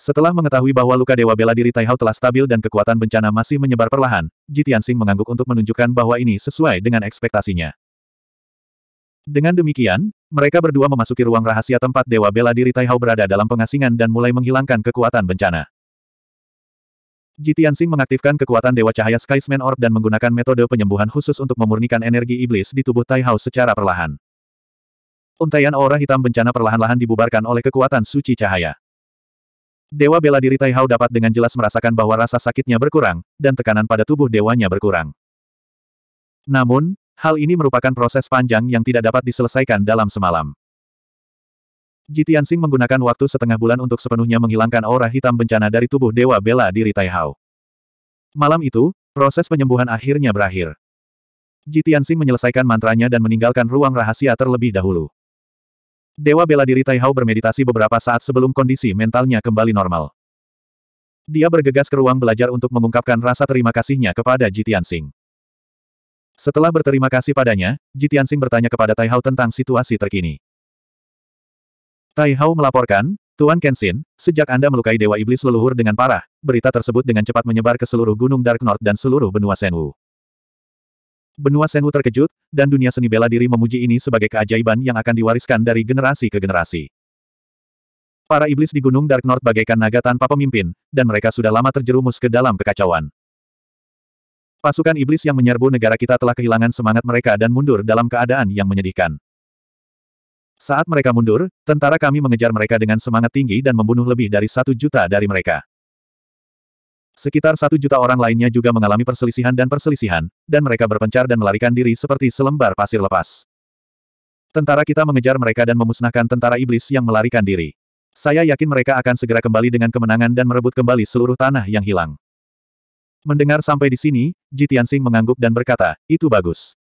Setelah mengetahui bahwa luka Dewa Bela diri Taihao telah stabil dan kekuatan bencana masih menyebar perlahan, Jitiansing mengangguk untuk menunjukkan bahwa ini sesuai dengan ekspektasinya. Dengan demikian, mereka berdua memasuki ruang rahasia tempat Dewa Bela Diri Taihao berada dalam pengasingan dan mulai menghilangkan kekuatan bencana. Jitian Sing mengaktifkan kekuatan Dewa Cahaya Skysman Orb dan menggunakan metode penyembuhan khusus untuk memurnikan energi iblis di tubuh Tai Hao secara perlahan. Untaian aura hitam bencana perlahan-lahan dibubarkan oleh kekuatan suci cahaya. Dewa bela diri Tai dapat dengan jelas merasakan bahwa rasa sakitnya berkurang, dan tekanan pada tubuh dewanya berkurang. Namun, Hal ini merupakan proses panjang yang tidak dapat diselesaikan dalam semalam. Jitiansing menggunakan waktu setengah bulan untuk sepenuhnya menghilangkan aura hitam bencana dari tubuh Dewa Bela diri Taihao. Malam itu, proses penyembuhan akhirnya berakhir. Jitiansing menyelesaikan mantranya dan meninggalkan ruang rahasia terlebih dahulu. Dewa bela diri Taihao bermeditasi beberapa saat sebelum kondisi mentalnya kembali normal. Dia bergegas ke ruang belajar untuk mengungkapkan rasa terima kasihnya kepada Jitiansing. Setelah berterima kasih padanya, Jitiansing bertanya kepada Tai Hao tentang situasi terkini. Tai Hao melaporkan, Tuan Kenshin, sejak Anda melukai Dewa Iblis leluhur dengan parah, berita tersebut dengan cepat menyebar ke seluruh Gunung Dark North dan seluruh benua Senwu. Benua Senwu terkejut, dan dunia seni bela diri memuji ini sebagai keajaiban yang akan diwariskan dari generasi ke generasi. Para iblis di Gunung Dark North bagaikan naga tanpa pemimpin, dan mereka sudah lama terjerumus ke dalam kekacauan. Pasukan iblis yang menyerbu negara kita telah kehilangan semangat mereka dan mundur dalam keadaan yang menyedihkan. Saat mereka mundur, tentara kami mengejar mereka dengan semangat tinggi dan membunuh lebih dari satu juta dari mereka. Sekitar satu juta orang lainnya juga mengalami perselisihan dan perselisihan, dan mereka berpencar dan melarikan diri seperti selembar pasir lepas. Tentara kita mengejar mereka dan memusnahkan tentara iblis yang melarikan diri. Saya yakin mereka akan segera kembali dengan kemenangan dan merebut kembali seluruh tanah yang hilang. Mendengar sampai di sini, Ji Tianxing mengangguk dan berkata, itu bagus.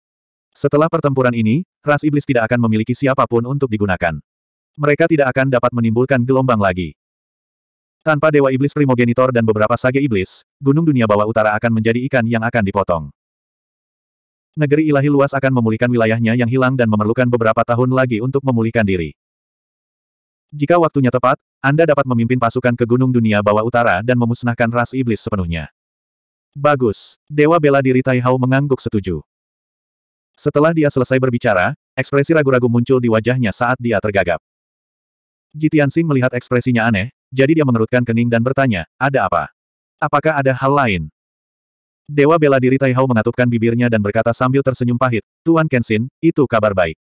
Setelah pertempuran ini, ras iblis tidak akan memiliki siapapun untuk digunakan. Mereka tidak akan dapat menimbulkan gelombang lagi. Tanpa Dewa Iblis Primogenitor dan beberapa sage iblis, Gunung Dunia Bawah Utara akan menjadi ikan yang akan dipotong. Negeri ilahi luas akan memulihkan wilayahnya yang hilang dan memerlukan beberapa tahun lagi untuk memulihkan diri. Jika waktunya tepat, Anda dapat memimpin pasukan ke Gunung Dunia Bawah Utara dan memusnahkan ras iblis sepenuhnya. Bagus. Dewa bela diri Tai Hao mengangguk setuju. Setelah dia selesai berbicara, ekspresi ragu-ragu muncul di wajahnya saat dia tergagap. Jitiansing melihat ekspresinya aneh, jadi dia mengerutkan kening dan bertanya, ada apa? Apakah ada hal lain? Dewa bela diri Tai Hao mengatupkan bibirnya dan berkata sambil tersenyum pahit, Tuan Kenshin, itu kabar baik.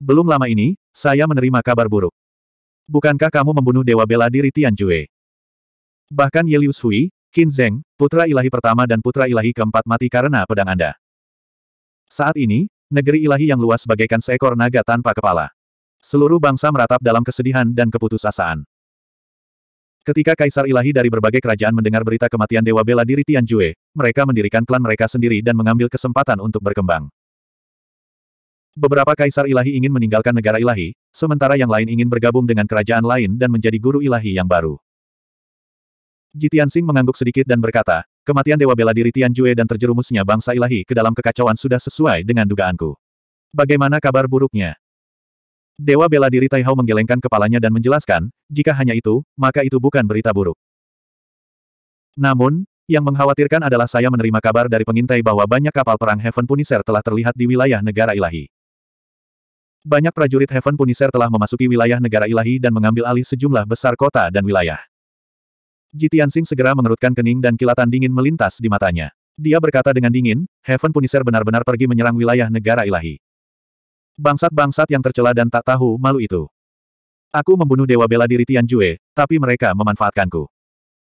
Belum lama ini, saya menerima kabar buruk. Bukankah kamu membunuh Dewa bela diri Tianjue? Bahkan Ye Liu Qin Zeng, putra ilahi pertama dan putra ilahi keempat mati karena pedang Anda. Saat ini, negeri ilahi yang luas bagaikan seekor naga tanpa kepala. Seluruh bangsa meratap dalam kesedihan dan keputusasaan. Ketika kaisar ilahi dari berbagai kerajaan mendengar berita kematian Dewa Bela Diri Tianjue, mereka mendirikan klan mereka sendiri dan mengambil kesempatan untuk berkembang. Beberapa kaisar ilahi ingin meninggalkan negara ilahi, sementara yang lain ingin bergabung dengan kerajaan lain dan menjadi guru ilahi yang baru. Jitian Sing mengangguk sedikit dan berkata, kematian Dewa Bela Diri Tian Jue dan terjerumusnya bangsa ilahi ke dalam kekacauan sudah sesuai dengan dugaanku. Bagaimana kabar buruknya? Dewa Bela Diri Taihao menggelengkan kepalanya dan menjelaskan, jika hanya itu, maka itu bukan berita buruk. Namun, yang mengkhawatirkan adalah saya menerima kabar dari pengintai bahwa banyak kapal perang Heaven Punisher telah terlihat di wilayah negara ilahi. Banyak prajurit Heaven Punisher telah memasuki wilayah negara ilahi dan mengambil alih sejumlah besar kota dan wilayah. Ji Tianxing segera mengerutkan kening dan kilatan dingin melintas di matanya. Dia berkata dengan dingin, Heaven Punisher benar-benar pergi menyerang wilayah negara ilahi. Bangsat-bangsat yang tercela dan tak tahu malu itu. Aku membunuh Dewa Bela Diri Tian tapi mereka memanfaatkanku.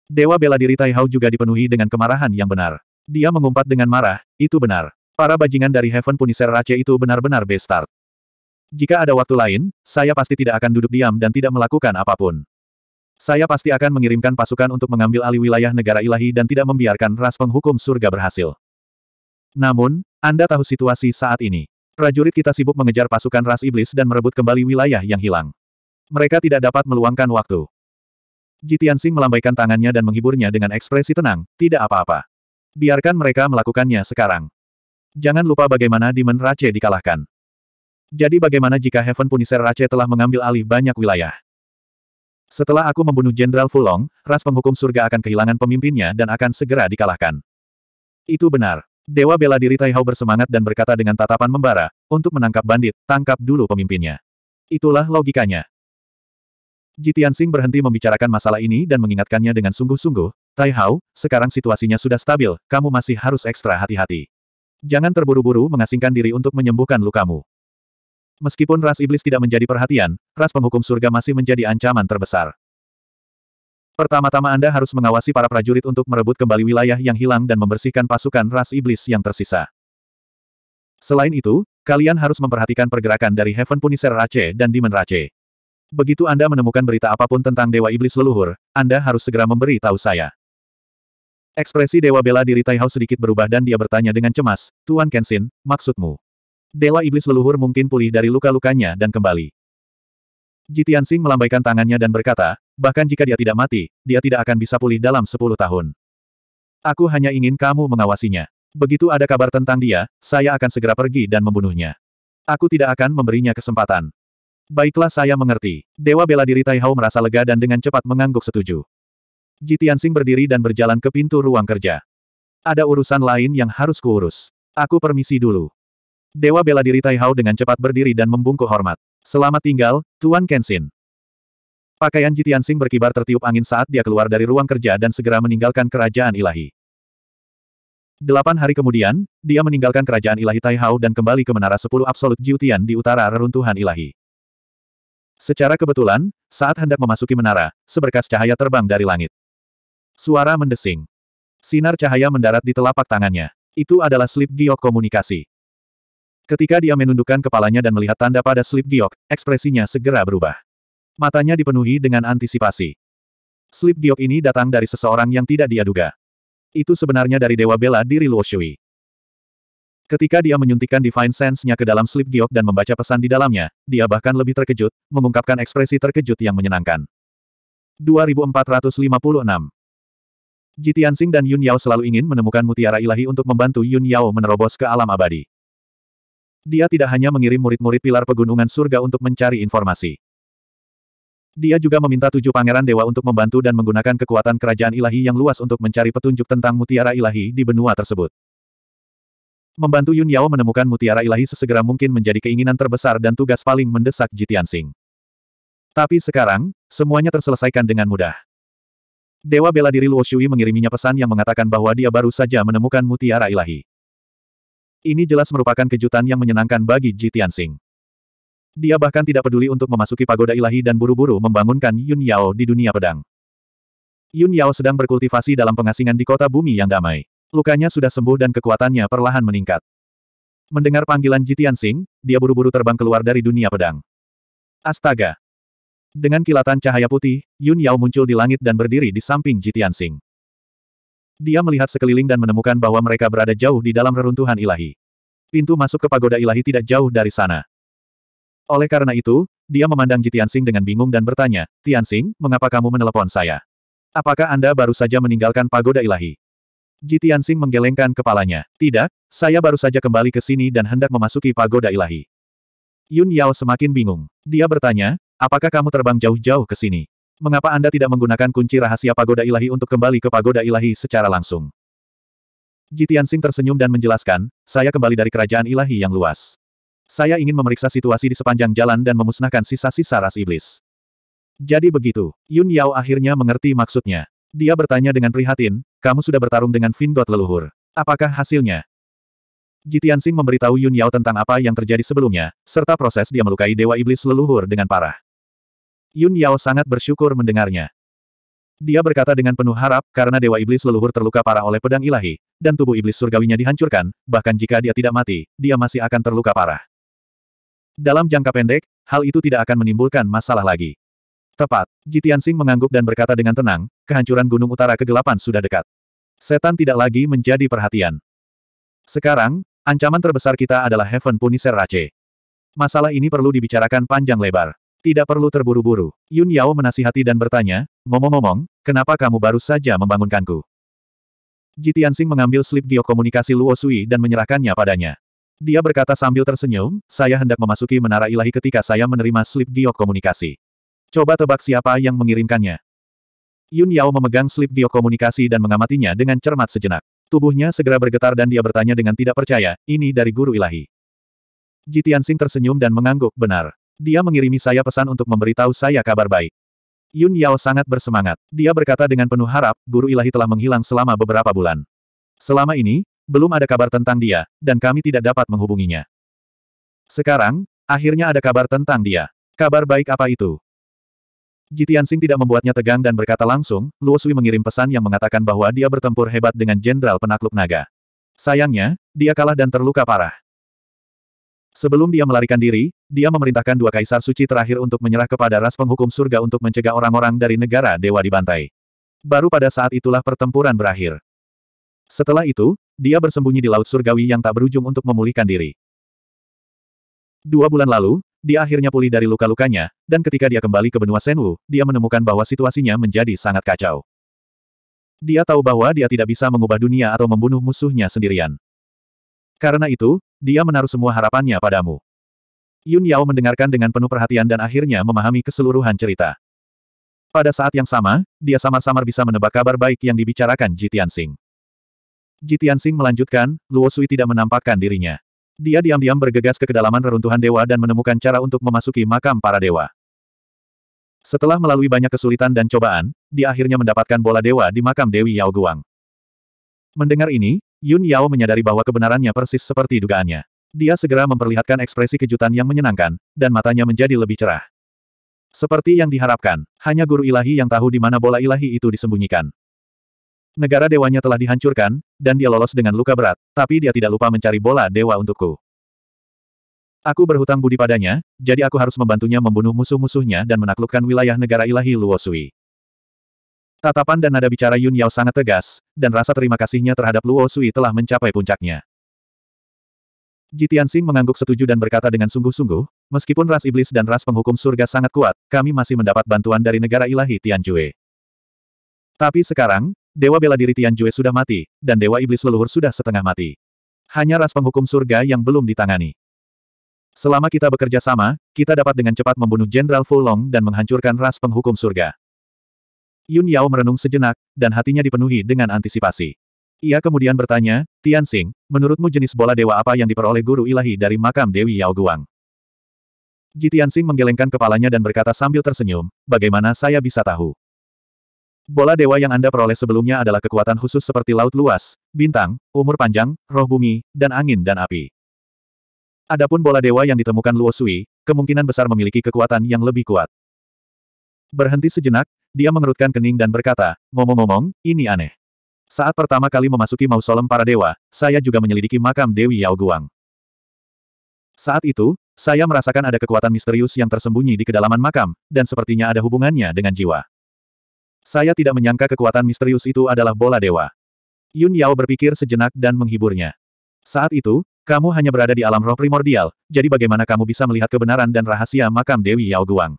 Dewa Bela Diri Tai Hao juga dipenuhi dengan kemarahan yang benar. Dia mengumpat dengan marah, itu benar. Para bajingan dari Heaven Punisher Rache itu benar-benar bestart. Jika ada waktu lain, saya pasti tidak akan duduk diam dan tidak melakukan apapun. Saya pasti akan mengirimkan pasukan untuk mengambil alih wilayah negara ilahi dan tidak membiarkan ras penghukum surga berhasil. Namun, Anda tahu situasi saat ini. Prajurit kita sibuk mengejar pasukan ras iblis dan merebut kembali wilayah yang hilang. Mereka tidak dapat meluangkan waktu. Jitian Jitiansing melambaikan tangannya dan menghiburnya dengan ekspresi tenang, tidak apa-apa. Biarkan mereka melakukannya sekarang. Jangan lupa bagaimana Demon Rache dikalahkan. Jadi bagaimana jika Heaven Punisher Rache telah mengambil alih banyak wilayah? Setelah aku membunuh Jenderal Fulong, ras penghukum surga akan kehilangan pemimpinnya dan akan segera dikalahkan. Itu benar. Dewa bela diri Taihao bersemangat dan berkata dengan tatapan membara, untuk menangkap bandit, tangkap dulu pemimpinnya. Itulah logikanya. Jitian Sing berhenti membicarakan masalah ini dan mengingatkannya dengan sungguh-sungguh, Taihao, sekarang situasinya sudah stabil, kamu masih harus ekstra hati-hati. Jangan terburu-buru mengasingkan diri untuk menyembuhkan lukamu. Meskipun ras iblis tidak menjadi perhatian, ras penghukum surga masih menjadi ancaman terbesar. Pertama-tama Anda harus mengawasi para prajurit untuk merebut kembali wilayah yang hilang dan membersihkan pasukan ras iblis yang tersisa. Selain itu, kalian harus memperhatikan pergerakan dari Heaven Punisher Rache dan Demon Rache. Begitu Anda menemukan berita apapun tentang Dewa Iblis Leluhur, Anda harus segera memberi tahu saya. Ekspresi Dewa Bela diri Taihao sedikit berubah dan dia bertanya dengan cemas, Tuan Kenshin, maksudmu? Dewa Iblis Leluhur mungkin pulih dari luka-lukanya dan kembali. Jitian Sing melambaikan tangannya dan berkata, bahkan jika dia tidak mati, dia tidak akan bisa pulih dalam sepuluh tahun. Aku hanya ingin kamu mengawasinya. Begitu ada kabar tentang dia, saya akan segera pergi dan membunuhnya. Aku tidak akan memberinya kesempatan. Baiklah saya mengerti. Dewa bela diri Taihao merasa lega dan dengan cepat mengangguk setuju. Jitian Sing berdiri dan berjalan ke pintu ruang kerja. Ada urusan lain yang harus kuurus. Aku permisi dulu. Dewa bela diri Tai dengan cepat berdiri dan membungkuk hormat. Selamat tinggal, Tuan Kenshin. Pakaian Jitian Sing berkibar tertiup angin saat dia keluar dari ruang kerja dan segera meninggalkan kerajaan ilahi. Delapan hari kemudian, dia meninggalkan kerajaan ilahi Taihao dan kembali ke Menara Sepuluh Absolut Jiutian di utara reruntuhan ilahi. Secara kebetulan, saat hendak memasuki menara, seberkas cahaya terbang dari langit. Suara mendesing. Sinar cahaya mendarat di telapak tangannya. Itu adalah slip giok komunikasi. Ketika dia menundukkan kepalanya dan melihat tanda pada Slip Giok, ekspresinya segera berubah. Matanya dipenuhi dengan antisipasi. Slip Giok ini datang dari seseorang yang tidak dia duga. Itu sebenarnya dari Dewa Bela diri Luo Shui. Ketika dia menyuntikkan Divine Sense-nya ke dalam Slip Giok dan membaca pesan di dalamnya, dia bahkan lebih terkejut, mengungkapkan ekspresi terkejut yang menyenangkan. 2456 Sing dan Yun Yao selalu ingin menemukan mutiara ilahi untuk membantu Yun Yao menerobos ke alam abadi. Dia tidak hanya mengirim murid-murid pilar pegunungan surga untuk mencari informasi. Dia juga meminta tujuh pangeran dewa untuk membantu dan menggunakan kekuatan kerajaan ilahi yang luas untuk mencari petunjuk tentang mutiara ilahi di benua tersebut. Membantu Yun Yao menemukan mutiara ilahi sesegera mungkin menjadi keinginan terbesar dan tugas paling mendesak Jitian Sing. Tapi sekarang, semuanya terselesaikan dengan mudah. Dewa bela diri Luo Shui mengiriminya pesan yang mengatakan bahwa dia baru saja menemukan mutiara ilahi. Ini jelas merupakan kejutan yang menyenangkan bagi Jitian Tianxing. Dia bahkan tidak peduli untuk memasuki pagoda ilahi dan buru-buru membangunkan Yun Yao di dunia pedang. Yun Yao sedang berkultivasi dalam pengasingan di kota bumi yang damai. Lukanya sudah sembuh dan kekuatannya perlahan meningkat. Mendengar panggilan Jitian Sing, dia buru-buru terbang keluar dari dunia pedang. Astaga! Dengan kilatan cahaya putih, Yun Yao muncul di langit dan berdiri di samping Jitian Sing. Dia melihat sekeliling dan menemukan bahwa mereka berada jauh di dalam reruntuhan ilahi. Pintu masuk ke pagoda ilahi tidak jauh dari sana. Oleh karena itu, dia memandang Ji dengan bingung dan bertanya, Tianxing, mengapa kamu menelepon saya? Apakah Anda baru saja meninggalkan pagoda ilahi? Ji menggelengkan kepalanya. Tidak, saya baru saja kembali ke sini dan hendak memasuki pagoda ilahi. Yun Yao semakin bingung. Dia bertanya, apakah kamu terbang jauh-jauh ke sini? Mengapa Anda tidak menggunakan kunci rahasia pagoda ilahi untuk kembali ke pagoda ilahi secara langsung? Jitiansing tersenyum dan menjelaskan, saya kembali dari kerajaan ilahi yang luas. Saya ingin memeriksa situasi di sepanjang jalan dan memusnahkan sisa-sisa ras iblis. Jadi begitu, Yun Yao akhirnya mengerti maksudnya. Dia bertanya dengan prihatin, kamu sudah bertarung dengan Fingot leluhur. Apakah hasilnya? Jitiansing memberitahu Yun Yao tentang apa yang terjadi sebelumnya, serta proses dia melukai Dewa Iblis leluhur dengan parah. Yun Yao sangat bersyukur mendengarnya. Dia berkata dengan penuh harap, karena Dewa Iblis leluhur terluka parah oleh pedang ilahi, dan tubuh iblis surgawinya dihancurkan, bahkan jika dia tidak mati, dia masih akan terluka parah. Dalam jangka pendek, hal itu tidak akan menimbulkan masalah lagi. Tepat, Jitian Sing mengangguk dan berkata dengan tenang, kehancuran gunung utara kegelapan sudah dekat. Setan tidak lagi menjadi perhatian. Sekarang, ancaman terbesar kita adalah Heaven Punisher Rache. Masalah ini perlu dibicarakan panjang lebar. Tidak perlu terburu-buru. Yun Yao menasihati dan bertanya, ngomong-ngomong, kenapa kamu baru saja membangunkanku? Jitiansing mengambil slip giok komunikasi Luo Sui dan menyerahkannya padanya. Dia berkata sambil tersenyum, saya hendak memasuki menara ilahi ketika saya menerima slip giok Coba tebak siapa yang mengirimkannya. Yun Yao memegang slip giok dan mengamatinya dengan cermat sejenak. Tubuhnya segera bergetar dan dia bertanya dengan tidak percaya, ini dari guru ilahi. Jitiansing tersenyum dan mengangguk, benar. Dia mengirimi saya pesan untuk memberitahu saya kabar baik. Yun Yao sangat bersemangat. Dia berkata dengan penuh harap, guru ilahi telah menghilang selama beberapa bulan. Selama ini, belum ada kabar tentang dia, dan kami tidak dapat menghubunginya. Sekarang, akhirnya ada kabar tentang dia. Kabar baik apa itu? Jitian Sing tidak membuatnya tegang dan berkata langsung, Luo Sui mengirim pesan yang mengatakan bahwa dia bertempur hebat dengan jenderal penakluk naga. Sayangnya, dia kalah dan terluka parah. Sebelum dia melarikan diri, dia memerintahkan dua kaisar suci terakhir untuk menyerah kepada ras penghukum surga untuk mencegah orang-orang dari negara dewa dibantai. Baru pada saat itulah pertempuran berakhir. Setelah itu, dia bersembunyi di Laut Surgawi yang tak berujung untuk memulihkan diri. Dua bulan lalu, dia akhirnya pulih dari luka-lukanya, dan ketika dia kembali ke benua Senwu, dia menemukan bahwa situasinya menjadi sangat kacau. Dia tahu bahwa dia tidak bisa mengubah dunia atau membunuh musuhnya sendirian. Karena itu, dia menaruh semua harapannya padamu. Yun Yao mendengarkan dengan penuh perhatian dan akhirnya memahami keseluruhan cerita. Pada saat yang sama, dia samar-samar bisa menebak kabar baik yang dibicarakan Ji Tianxing. Ji Tianxing melanjutkan, Luo Sui tidak menampakkan dirinya. Dia diam-diam bergegas ke kedalaman reruntuhan dewa dan menemukan cara untuk memasuki makam para dewa. Setelah melalui banyak kesulitan dan cobaan, dia akhirnya mendapatkan bola dewa di makam Dewi Yao Guang. Mendengar ini, Yun Yao menyadari bahwa kebenarannya persis seperti dugaannya. Dia segera memperlihatkan ekspresi kejutan yang menyenangkan, dan matanya menjadi lebih cerah. Seperti yang diharapkan, hanya guru ilahi yang tahu di mana bola ilahi itu disembunyikan. Negara dewanya telah dihancurkan, dan dia lolos dengan luka berat, tapi dia tidak lupa mencari bola dewa untukku. Aku berhutang budi padanya, jadi aku harus membantunya membunuh musuh-musuhnya dan menaklukkan wilayah negara ilahi Luosui. Tatapan dan nada bicara Yun Yao sangat tegas, dan rasa terima kasihnya terhadap Luo Sui telah mencapai puncaknya. Jitian Xing mengangguk setuju dan berkata dengan sungguh-sungguh, meskipun ras iblis dan ras penghukum surga sangat kuat, kami masih mendapat bantuan dari negara ilahi Tianjue. Tapi sekarang, Dewa bela diri Tianjue sudah mati, dan Dewa Iblis Leluhur sudah setengah mati. Hanya ras penghukum surga yang belum ditangani. Selama kita bekerja sama, kita dapat dengan cepat membunuh Jenderal Fulong dan menghancurkan ras penghukum surga. Yun Yao merenung sejenak, dan hatinya dipenuhi dengan antisipasi. Ia kemudian bertanya, Tian Xing, menurutmu jenis bola dewa apa yang diperoleh guru ilahi dari makam Dewi Yao Guang? Ji Tian Xing menggelengkan kepalanya dan berkata sambil tersenyum, bagaimana saya bisa tahu? Bola dewa yang Anda peroleh sebelumnya adalah kekuatan khusus seperti laut luas, bintang, umur panjang, roh bumi, dan angin dan api. Adapun bola dewa yang ditemukan Luo Sui, kemungkinan besar memiliki kekuatan yang lebih kuat. Berhenti sejenak, dia mengerutkan kening dan berkata, ngomong-ngomong, ini aneh. Saat pertama kali memasuki mausolem para dewa, saya juga menyelidiki makam Dewi Yao Guang. Saat itu, saya merasakan ada kekuatan misterius yang tersembunyi di kedalaman makam, dan sepertinya ada hubungannya dengan jiwa. Saya tidak menyangka kekuatan misterius itu adalah bola dewa. Yun Yao berpikir sejenak dan menghiburnya. Saat itu, kamu hanya berada di alam roh primordial, jadi bagaimana kamu bisa melihat kebenaran dan rahasia makam Dewi Yao Guang?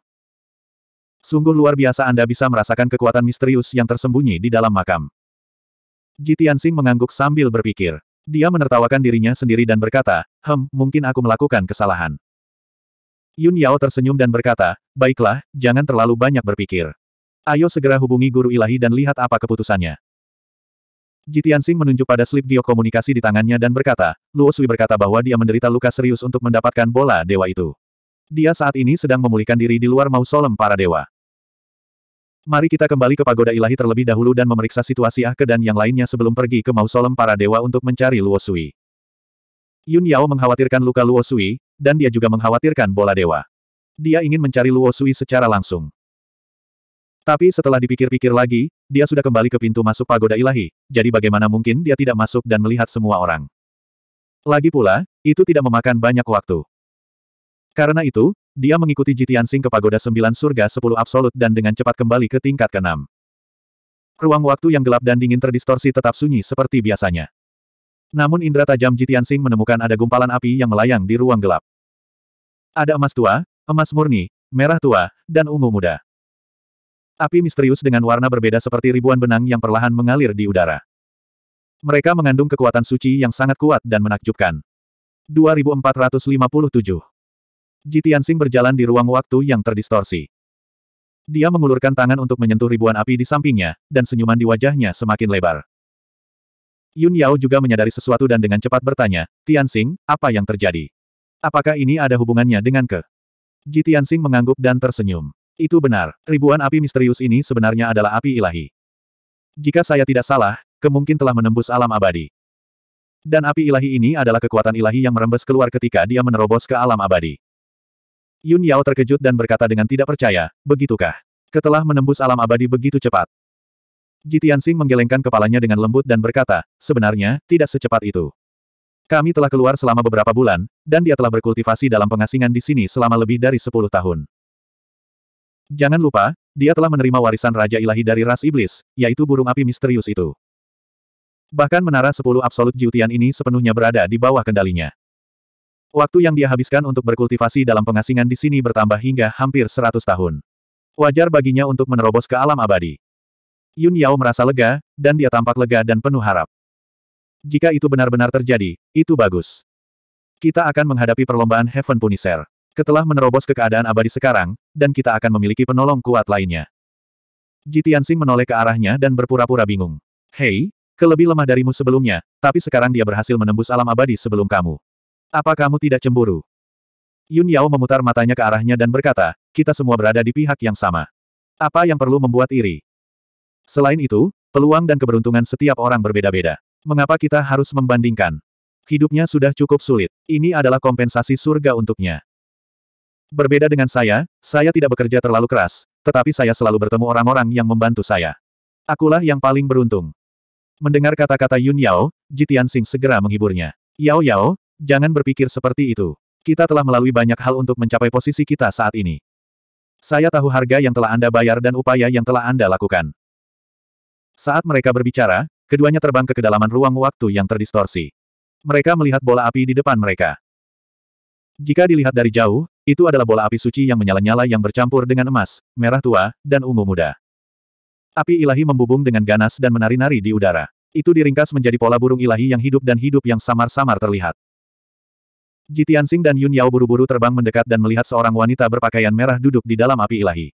Sungguh luar biasa Anda bisa merasakan kekuatan misterius yang tersembunyi di dalam makam. Ji mengangguk sambil berpikir. Dia menertawakan dirinya sendiri dan berkata, Hem, mungkin aku melakukan kesalahan. Yun Yao tersenyum dan berkata, Baiklah, jangan terlalu banyak berpikir. Ayo segera hubungi guru ilahi dan lihat apa keputusannya. Jitiansing menunjuk pada slip diokomunikasi di tangannya dan berkata, Luo Sui berkata bahwa dia menderita luka serius untuk mendapatkan bola dewa itu. Dia saat ini sedang memulihkan diri di luar mausolem para dewa. Mari kita kembali ke pagoda ilahi terlebih dahulu dan memeriksa situasi Ahke dan yang lainnya sebelum pergi ke mausolem para dewa untuk mencari Luo Sui. Yun Yao mengkhawatirkan luka Luo Sui, dan dia juga mengkhawatirkan bola dewa. Dia ingin mencari Luo Sui secara langsung. Tapi setelah dipikir-pikir lagi, dia sudah kembali ke pintu masuk pagoda ilahi, jadi bagaimana mungkin dia tidak masuk dan melihat semua orang. Lagi pula, itu tidak memakan banyak waktu. Karena itu, dia mengikuti Jitian Sing ke Pagoda Sembilan Surga Sepuluh Absolut dan dengan cepat kembali ke tingkat keenam. Ruang waktu yang gelap dan dingin terdistorsi tetap sunyi seperti biasanya. Namun indera tajam Jitian Sing menemukan ada gumpalan api yang melayang di ruang gelap. Ada emas tua, emas murni, merah tua, dan ungu muda. Api misterius dengan warna berbeda seperti ribuan benang yang perlahan mengalir di udara. Mereka mengandung kekuatan suci yang sangat kuat dan menakjubkan. 2457 Ji Tianxing berjalan di ruang waktu yang terdistorsi. Dia mengulurkan tangan untuk menyentuh ribuan api di sampingnya, dan senyuman di wajahnya semakin lebar. Yun Yao juga menyadari sesuatu dan dengan cepat bertanya, Tianxing, apa yang terjadi? Apakah ini ada hubungannya dengan ke? Ji Tianxing mengangguk dan tersenyum. Itu benar, ribuan api misterius ini sebenarnya adalah api ilahi. Jika saya tidak salah, kemungkin telah menembus alam abadi. Dan api ilahi ini adalah kekuatan ilahi yang merembes keluar ketika dia menerobos ke alam abadi. Yun Yao terkejut dan berkata dengan tidak percaya, begitukah? Ketelah menembus alam abadi begitu cepat. Ji Tianxing menggelengkan kepalanya dengan lembut dan berkata, sebenarnya, tidak secepat itu. Kami telah keluar selama beberapa bulan, dan dia telah berkultivasi dalam pengasingan di sini selama lebih dari 10 tahun. Jangan lupa, dia telah menerima warisan Raja Ilahi dari ras iblis, yaitu burung api misterius itu. Bahkan menara 10 absolut Jiutian ini sepenuhnya berada di bawah kendalinya. Waktu yang dia habiskan untuk berkultivasi dalam pengasingan di sini bertambah hingga hampir 100 tahun. Wajar baginya untuk menerobos ke alam abadi. Yun Yao merasa lega, dan dia tampak lega dan penuh harap. Jika itu benar-benar terjadi, itu bagus. Kita akan menghadapi perlombaan Heaven Punisher. Setelah menerobos ke keadaan abadi sekarang, dan kita akan memiliki penolong kuat lainnya. Jitiansing menoleh ke arahnya dan berpura-pura bingung. Hei, kelebih lemah darimu sebelumnya, tapi sekarang dia berhasil menembus alam abadi sebelum kamu. Apa kamu tidak cemburu? Yun Yao memutar matanya ke arahnya dan berkata, kita semua berada di pihak yang sama. Apa yang perlu membuat iri? Selain itu, peluang dan keberuntungan setiap orang berbeda-beda. Mengapa kita harus membandingkan? Hidupnya sudah cukup sulit. Ini adalah kompensasi surga untuknya. Berbeda dengan saya, saya tidak bekerja terlalu keras, tetapi saya selalu bertemu orang-orang yang membantu saya. Akulah yang paling beruntung. Mendengar kata-kata Yun Yao, Jitian Sing segera menghiburnya. Yao Yao, Jangan berpikir seperti itu. Kita telah melalui banyak hal untuk mencapai posisi kita saat ini. Saya tahu harga yang telah Anda bayar dan upaya yang telah Anda lakukan. Saat mereka berbicara, keduanya terbang ke kedalaman ruang waktu yang terdistorsi. Mereka melihat bola api di depan mereka. Jika dilihat dari jauh, itu adalah bola api suci yang menyala-nyala yang bercampur dengan emas, merah tua, dan ungu muda. Api ilahi membubung dengan ganas dan menari-nari di udara. Itu diringkas menjadi pola burung ilahi yang hidup dan hidup yang samar-samar terlihat. Ji Tianxing dan Yun Yao buru-buru terbang mendekat dan melihat seorang wanita berpakaian merah duduk di dalam api ilahi.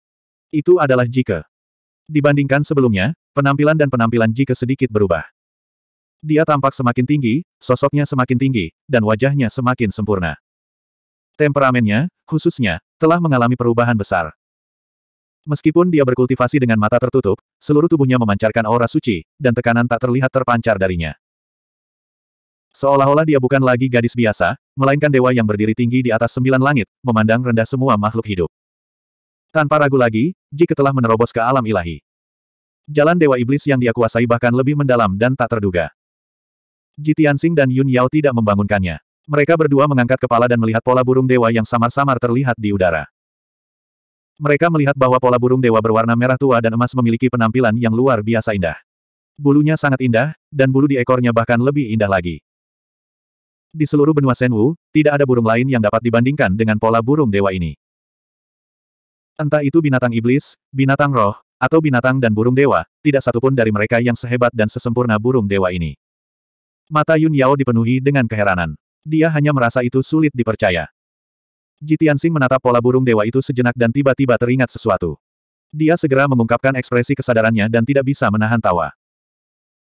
Itu adalah Jike. Dibandingkan sebelumnya, penampilan dan penampilan Jike sedikit berubah. Dia tampak semakin tinggi, sosoknya semakin tinggi, dan wajahnya semakin sempurna. Temperamennya, khususnya, telah mengalami perubahan besar. Meskipun dia berkultivasi dengan mata tertutup, seluruh tubuhnya memancarkan aura suci, dan tekanan tak terlihat terpancar darinya. Seolah-olah dia bukan lagi gadis biasa, melainkan dewa yang berdiri tinggi di atas sembilan langit, memandang rendah semua makhluk hidup. Tanpa ragu lagi, Jike telah menerobos ke alam ilahi. Jalan dewa iblis yang dia kuasai bahkan lebih mendalam dan tak terduga. Ji Tianxing dan Yun Yao tidak membangunkannya. Mereka berdua mengangkat kepala dan melihat pola burung dewa yang samar-samar terlihat di udara. Mereka melihat bahwa pola burung dewa berwarna merah tua dan emas memiliki penampilan yang luar biasa indah. Bulunya sangat indah, dan bulu di ekornya bahkan lebih indah lagi. Di seluruh benua Senwu, tidak ada burung lain yang dapat dibandingkan dengan pola burung dewa ini. Entah itu binatang iblis, binatang roh, atau binatang dan burung dewa, tidak satupun dari mereka yang sehebat dan sesempurna burung dewa ini. Mata Yun Yao dipenuhi dengan keheranan. Dia hanya merasa itu sulit dipercaya. Jitian Sing menatap pola burung dewa itu sejenak dan tiba-tiba teringat sesuatu. Dia segera mengungkapkan ekspresi kesadarannya dan tidak bisa menahan tawa.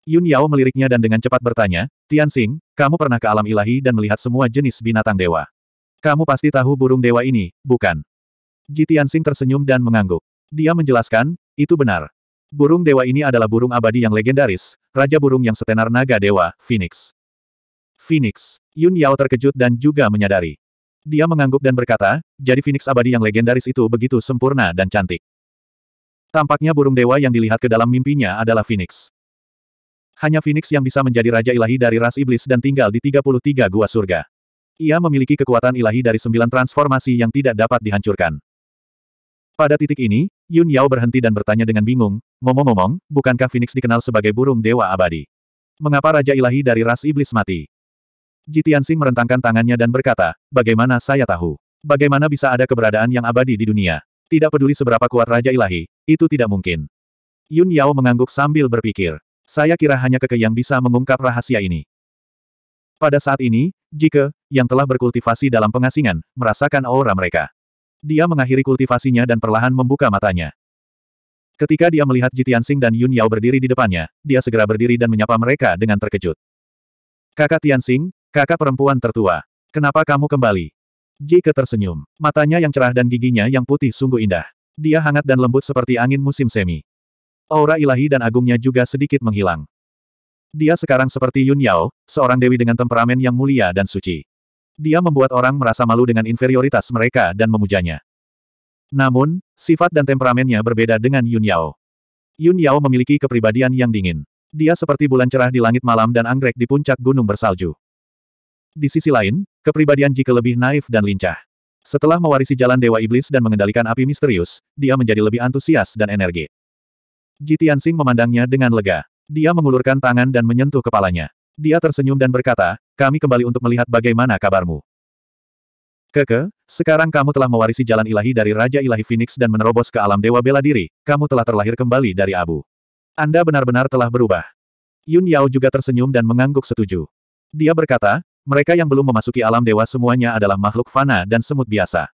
Yun Yao meliriknya dan dengan cepat bertanya, Tian Xing, kamu pernah ke alam ilahi dan melihat semua jenis binatang dewa. Kamu pasti tahu burung dewa ini, bukan? Ji Tian Xing tersenyum dan mengangguk. Dia menjelaskan, itu benar. Burung dewa ini adalah burung abadi yang legendaris, raja burung yang setenar naga dewa, Phoenix. Phoenix. Yun Yao terkejut dan juga menyadari. Dia mengangguk dan berkata, jadi Phoenix abadi yang legendaris itu begitu sempurna dan cantik. Tampaknya burung dewa yang dilihat ke dalam mimpinya adalah Phoenix. Hanya Phoenix yang bisa menjadi Raja Ilahi dari ras iblis dan tinggal di 33 gua surga. Ia memiliki kekuatan ilahi dari sembilan transformasi yang tidak dapat dihancurkan. Pada titik ini, Yun Yao berhenti dan bertanya dengan bingung, ngomong-ngomong, bukankah Phoenix dikenal sebagai burung dewa abadi? Mengapa Raja Ilahi dari ras iblis mati? Jitiansing merentangkan tangannya dan berkata, bagaimana saya tahu? Bagaimana bisa ada keberadaan yang abadi di dunia? Tidak peduli seberapa kuat Raja Ilahi, itu tidak mungkin. Yun Yao mengangguk sambil berpikir. Saya kira hanya Keke yang bisa mengungkap rahasia ini. Pada saat ini, Jike, yang telah berkultivasi dalam pengasingan, merasakan aura mereka. Dia mengakhiri kultivasinya dan perlahan membuka matanya. Ketika dia melihat Sing dan Yun Yao berdiri di depannya, dia segera berdiri dan menyapa mereka dengan terkejut. Kakak Tianxing, kakak perempuan tertua. Kenapa kamu kembali? Jike tersenyum. Matanya yang cerah dan giginya yang putih sungguh indah. Dia hangat dan lembut seperti angin musim semi. Aura ilahi dan agungnya juga sedikit menghilang. Dia sekarang seperti Yun Yao, seorang dewi dengan temperamen yang mulia dan suci. Dia membuat orang merasa malu dengan inferioritas mereka dan memujanya. Namun, sifat dan temperamennya berbeda dengan Yun Yao. Yun Yao memiliki kepribadian yang dingin. Dia seperti bulan cerah di langit malam dan anggrek di puncak gunung bersalju. Di sisi lain, kepribadian Jike lebih naif dan lincah. Setelah mewarisi jalan Dewa Iblis dan mengendalikan api misterius, dia menjadi lebih antusias dan energi. Ji Sing memandangnya dengan lega. Dia mengulurkan tangan dan menyentuh kepalanya. Dia tersenyum dan berkata, kami kembali untuk melihat bagaimana kabarmu. Keke, sekarang kamu telah mewarisi jalan ilahi dari Raja Ilahi Phoenix dan menerobos ke alam Dewa Bela Diri, kamu telah terlahir kembali dari abu. Anda benar-benar telah berubah. Yun Yao juga tersenyum dan mengangguk setuju. Dia berkata, mereka yang belum memasuki alam dewa semuanya adalah makhluk fana dan semut biasa.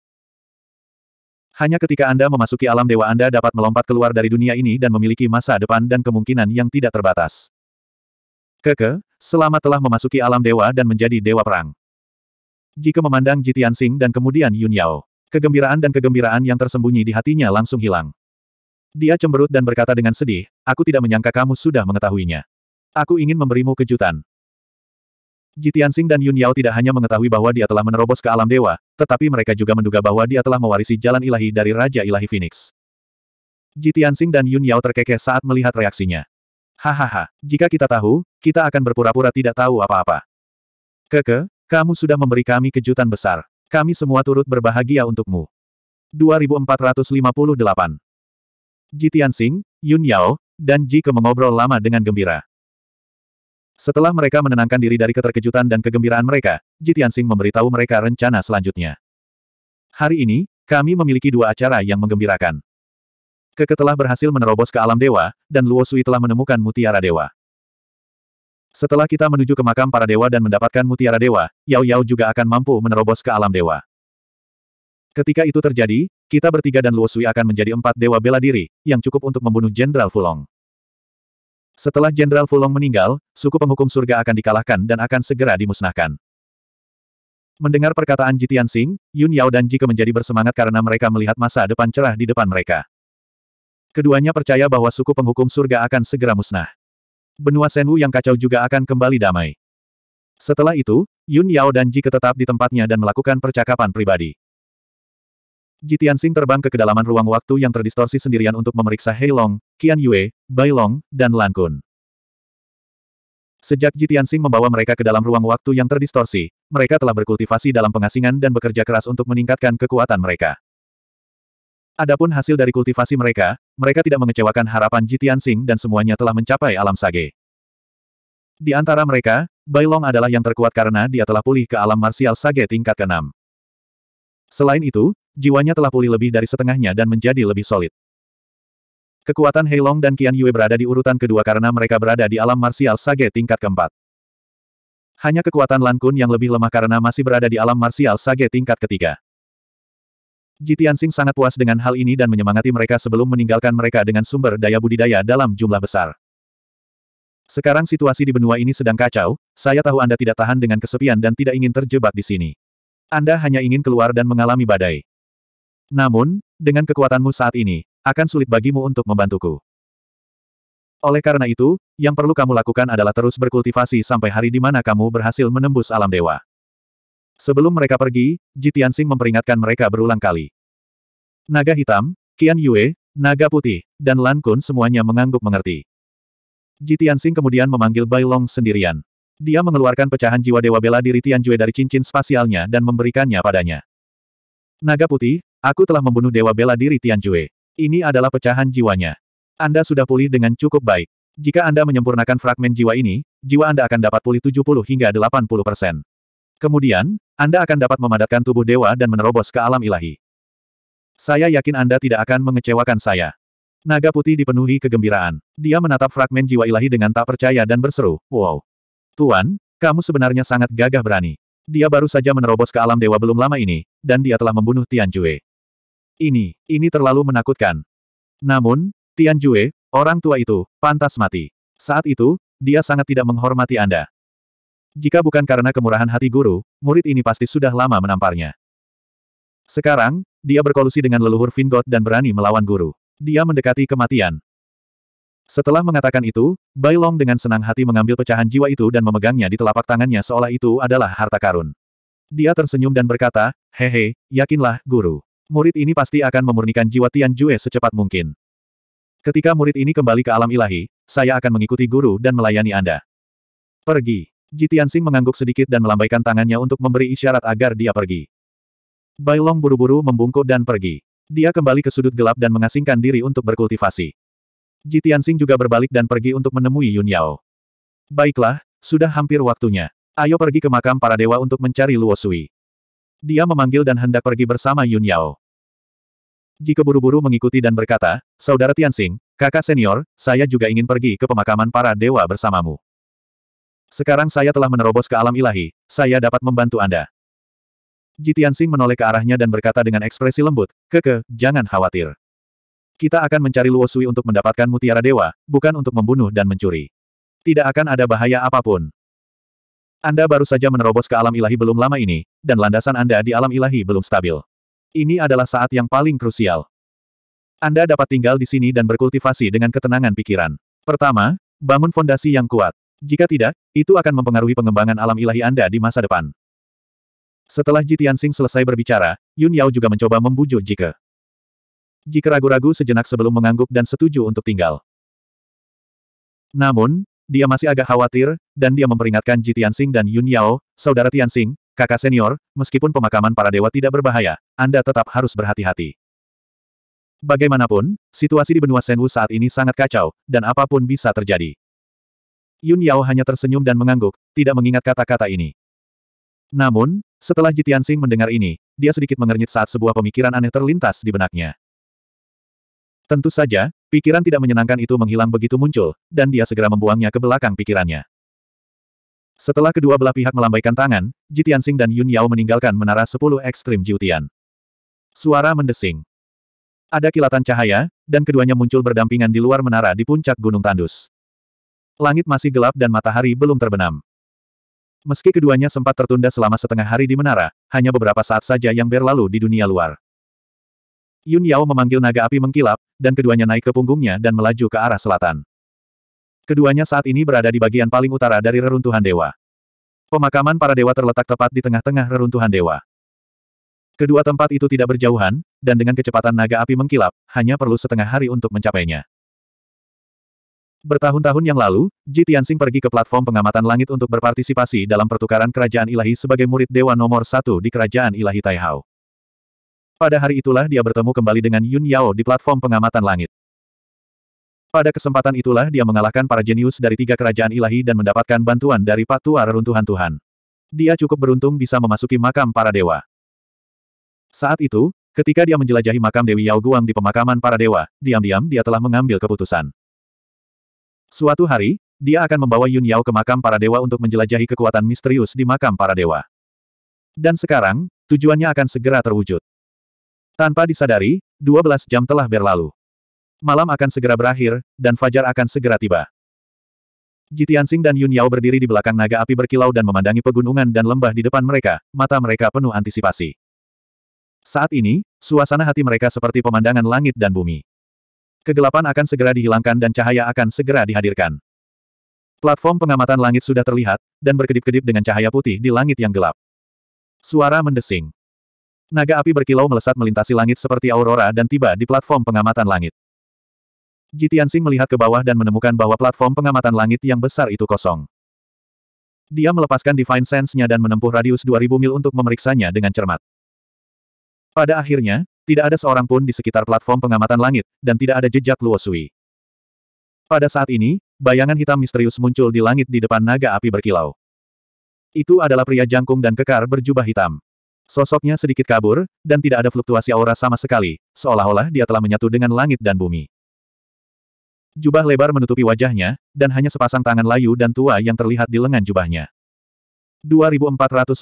Hanya ketika Anda memasuki alam dewa Anda dapat melompat keluar dari dunia ini dan memiliki masa depan dan kemungkinan yang tidak terbatas. Keke, selamat telah memasuki alam dewa dan menjadi dewa perang. Jika memandang Jitian Sing dan kemudian Yun Yao, kegembiraan dan kegembiraan yang tersembunyi di hatinya langsung hilang. Dia cemberut dan berkata dengan sedih, aku tidak menyangka kamu sudah mengetahuinya. Aku ingin memberimu kejutan. Tianxing dan Yun Yao tidak hanya mengetahui bahwa dia telah menerobos ke alam dewa, tetapi mereka juga menduga bahwa dia telah mewarisi jalan ilahi dari Raja Ilahi Phoenix. Tianxing dan Yun Yao terkekeh saat melihat reaksinya. Hahaha, jika kita tahu, kita akan berpura-pura tidak tahu apa-apa. Keke, kamu sudah memberi kami kejutan besar. Kami semua turut berbahagia untukmu. 2458 Tianxing, Yun Yao, dan Ji Ke mengobrol lama dengan gembira. Setelah mereka menenangkan diri dari keterkejutan dan kegembiraan mereka, Jitian Sing memberitahu mereka rencana selanjutnya. Hari ini, kami memiliki dua acara yang menggembirakan. Keke telah berhasil menerobos ke alam dewa, dan Luo Sui telah menemukan mutiara dewa. Setelah kita menuju ke makam para dewa dan mendapatkan mutiara dewa, Yao Yao juga akan mampu menerobos ke alam dewa. Ketika itu terjadi, kita bertiga dan Luo Sui akan menjadi empat dewa bela diri, yang cukup untuk membunuh Jenderal Fulong. Setelah Jenderal Fulong meninggal, suku penghukum surga akan dikalahkan dan akan segera dimusnahkan. Mendengar perkataan Jitian Sing, Yun Yao dan Jike menjadi bersemangat karena mereka melihat masa depan cerah di depan mereka. Keduanya percaya bahwa suku penghukum surga akan segera musnah. Benua Senwu yang kacau juga akan kembali damai. Setelah itu, Yun Yao dan Jike tetap di tempatnya dan melakukan percakapan pribadi. Jitian Sing terbang ke kedalaman ruang waktu yang terdistorsi sendirian untuk memeriksa Heilong, Qian Yue, Bai Long, dan Lan Kun. Sejak Jitian Sing membawa mereka ke dalam ruang waktu yang terdistorsi, mereka telah berkultivasi dalam pengasingan dan bekerja keras untuk meningkatkan kekuatan mereka. Adapun hasil dari kultivasi mereka, mereka tidak mengecewakan harapan Jitian Sing dan semuanya telah mencapai alam sage. Di antara mereka, Bai Long adalah yang terkuat karena dia telah pulih ke alam marsial sage tingkat keenam. 6 Selain itu, jiwanya telah pulih lebih dari setengahnya dan menjadi lebih solid. Kekuatan Heilong dan Qian Yue berada di urutan kedua karena mereka berada di alam marsial sage tingkat keempat. Hanya kekuatan Lan Kun yang lebih lemah karena masih berada di alam marsial sage tingkat ketiga. Jitian Sing sangat puas dengan hal ini dan menyemangati mereka sebelum meninggalkan mereka dengan sumber daya budidaya dalam jumlah besar. Sekarang situasi di benua ini sedang kacau, saya tahu Anda tidak tahan dengan kesepian dan tidak ingin terjebak di sini. Anda hanya ingin keluar dan mengalami badai. Namun, dengan kekuatanmu saat ini, akan sulit bagimu untuk membantuku. Oleh karena itu, yang perlu kamu lakukan adalah terus berkultivasi sampai hari di mana kamu berhasil menembus alam dewa. Sebelum mereka pergi, Jitiansing memperingatkan mereka berulang kali. Naga hitam, Qian Yue, naga putih, dan Lan Kun semuanya mengangguk mengerti. Jitiansing kemudian memanggil Bai Long sendirian. Dia mengeluarkan pecahan jiwa dewa bela diri Tianjue dari cincin spasialnya dan memberikannya padanya. Naga putih, aku telah membunuh dewa bela diri Tianjue. Ini adalah pecahan jiwanya. Anda sudah pulih dengan cukup baik. Jika Anda menyempurnakan fragmen jiwa ini, jiwa Anda akan dapat pulih 70 hingga 80 persen. Kemudian, Anda akan dapat memadatkan tubuh dewa dan menerobos ke alam ilahi. Saya yakin Anda tidak akan mengecewakan saya. Naga putih dipenuhi kegembiraan. Dia menatap fragmen jiwa ilahi dengan tak percaya dan berseru, Wow! Tuan, kamu sebenarnya sangat gagah berani. Dia baru saja menerobos ke alam dewa belum lama ini, dan dia telah membunuh Tian Jue. Ini, ini terlalu menakutkan. Namun, Tian Jue, orang tua itu, pantas mati. Saat itu, dia sangat tidak menghormati Anda. Jika bukan karena kemurahan hati guru, murid ini pasti sudah lama menamparnya. Sekarang, dia berkolusi dengan leluhur Vingot dan berani melawan guru. Dia mendekati kematian. Setelah mengatakan itu, Bai Long dengan senang hati mengambil pecahan jiwa itu dan memegangnya di telapak tangannya seolah itu adalah harta karun. Dia tersenyum dan berkata, Hehe, yakinlah, guru. Murid ini pasti akan memurnikan jiwa Tian Jue secepat mungkin. Ketika murid ini kembali ke alam ilahi, saya akan mengikuti guru dan melayani Anda. Pergi. Sing mengangguk sedikit dan melambaikan tangannya untuk memberi isyarat agar dia pergi. Bailong buru-buru membungkuk dan pergi. Dia kembali ke sudut gelap dan mengasingkan diri untuk berkultivasi. Ji juga berbalik dan pergi untuk menemui Yun Yao. Baiklah, sudah hampir waktunya. Ayo pergi ke makam para dewa untuk mencari Luo Sui. Dia memanggil dan hendak pergi bersama Yun Yao. Ji keburu-buru mengikuti dan berkata, Saudara Tianxing, kakak senior, saya juga ingin pergi ke pemakaman para dewa bersamamu. Sekarang saya telah menerobos ke alam ilahi, saya dapat membantu Anda. Ji menoleh ke arahnya dan berkata dengan ekspresi lembut, Keke, jangan khawatir. Kita akan mencari Luo Sui untuk mendapatkan mutiara dewa, bukan untuk membunuh dan mencuri. Tidak akan ada bahaya apapun. Anda baru saja menerobos ke alam ilahi belum lama ini, dan landasan Anda di alam ilahi belum stabil. Ini adalah saat yang paling krusial. Anda dapat tinggal di sini dan berkultivasi dengan ketenangan pikiran. Pertama, bangun fondasi yang kuat. Jika tidak, itu akan mempengaruhi pengembangan alam ilahi Anda di masa depan. Setelah Jitian Sing selesai berbicara, Yun Yao juga mencoba membujuk Jike jika ragu-ragu sejenak sebelum mengangguk dan setuju untuk tinggal. Namun, dia masih agak khawatir, dan dia memperingatkan Ji Tianxing dan Yun Yao, saudara Tianxing, kakak senior, meskipun pemakaman para dewa tidak berbahaya, Anda tetap harus berhati-hati. Bagaimanapun, situasi di benua Senwu saat ini sangat kacau, dan apapun bisa terjadi. Yun Yao hanya tersenyum dan mengangguk, tidak mengingat kata-kata ini. Namun, setelah Ji Tianxing mendengar ini, dia sedikit mengernyit saat sebuah pemikiran aneh terlintas di benaknya. Tentu saja, pikiran tidak menyenangkan itu menghilang begitu muncul, dan dia segera membuangnya ke belakang pikirannya. Setelah kedua belah pihak melambaikan tangan, Jitiansing dan Yun Yao meninggalkan menara 10 ekstrim Jiutian. Suara mendesing. Ada kilatan cahaya, dan keduanya muncul berdampingan di luar menara di puncak Gunung Tandus. Langit masih gelap dan matahari belum terbenam. Meski keduanya sempat tertunda selama setengah hari di menara, hanya beberapa saat saja yang berlalu di dunia luar. Yun Yao memanggil naga api mengkilap, dan keduanya naik ke punggungnya dan melaju ke arah selatan. Keduanya saat ini berada di bagian paling utara dari reruntuhan dewa. Pemakaman para dewa terletak tepat di tengah-tengah reruntuhan dewa. Kedua tempat itu tidak berjauhan, dan dengan kecepatan naga api mengkilap, hanya perlu setengah hari untuk mencapainya. Bertahun-tahun yang lalu, Ji Tianxing pergi ke platform pengamatan langit untuk berpartisipasi dalam pertukaran kerajaan ilahi sebagai murid dewa nomor satu di kerajaan ilahi Taihao. Pada hari itulah dia bertemu kembali dengan Yun Yao di platform pengamatan langit. Pada kesempatan itulah dia mengalahkan para jenius dari tiga kerajaan ilahi dan mendapatkan bantuan dari patua reruntuhan Tuhan. Dia cukup beruntung bisa memasuki makam para dewa. Saat itu, ketika dia menjelajahi makam Dewi Yao Guang di pemakaman para dewa, diam-diam dia telah mengambil keputusan. Suatu hari, dia akan membawa Yun Yao ke makam para dewa untuk menjelajahi kekuatan misterius di makam para dewa. Dan sekarang, tujuannya akan segera terwujud. Tanpa disadari, 12 jam telah berlalu. Malam akan segera berakhir, dan fajar akan segera tiba. Jitiansing dan Yun Yao berdiri di belakang naga api berkilau dan memandangi pegunungan dan lembah di depan mereka, mata mereka penuh antisipasi. Saat ini, suasana hati mereka seperti pemandangan langit dan bumi. Kegelapan akan segera dihilangkan dan cahaya akan segera dihadirkan. Platform pengamatan langit sudah terlihat, dan berkedip-kedip dengan cahaya putih di langit yang gelap. Suara mendesing. Naga api berkilau melesat melintasi langit seperti aurora dan tiba di platform pengamatan langit. Jitiansing melihat ke bawah dan menemukan bahwa platform pengamatan langit yang besar itu kosong. Dia melepaskan Divine Sense-nya dan menempuh radius 2000 mil untuk memeriksanya dengan cermat. Pada akhirnya, tidak ada seorang pun di sekitar platform pengamatan langit, dan tidak ada jejak Luo Sui. Pada saat ini, bayangan hitam misterius muncul di langit di depan naga api berkilau. Itu adalah pria jangkung dan kekar berjubah hitam. Sosoknya sedikit kabur, dan tidak ada fluktuasi aura sama sekali, seolah-olah dia telah menyatu dengan langit dan bumi. Jubah lebar menutupi wajahnya, dan hanya sepasang tangan layu dan tua yang terlihat di lengan jubahnya. 2459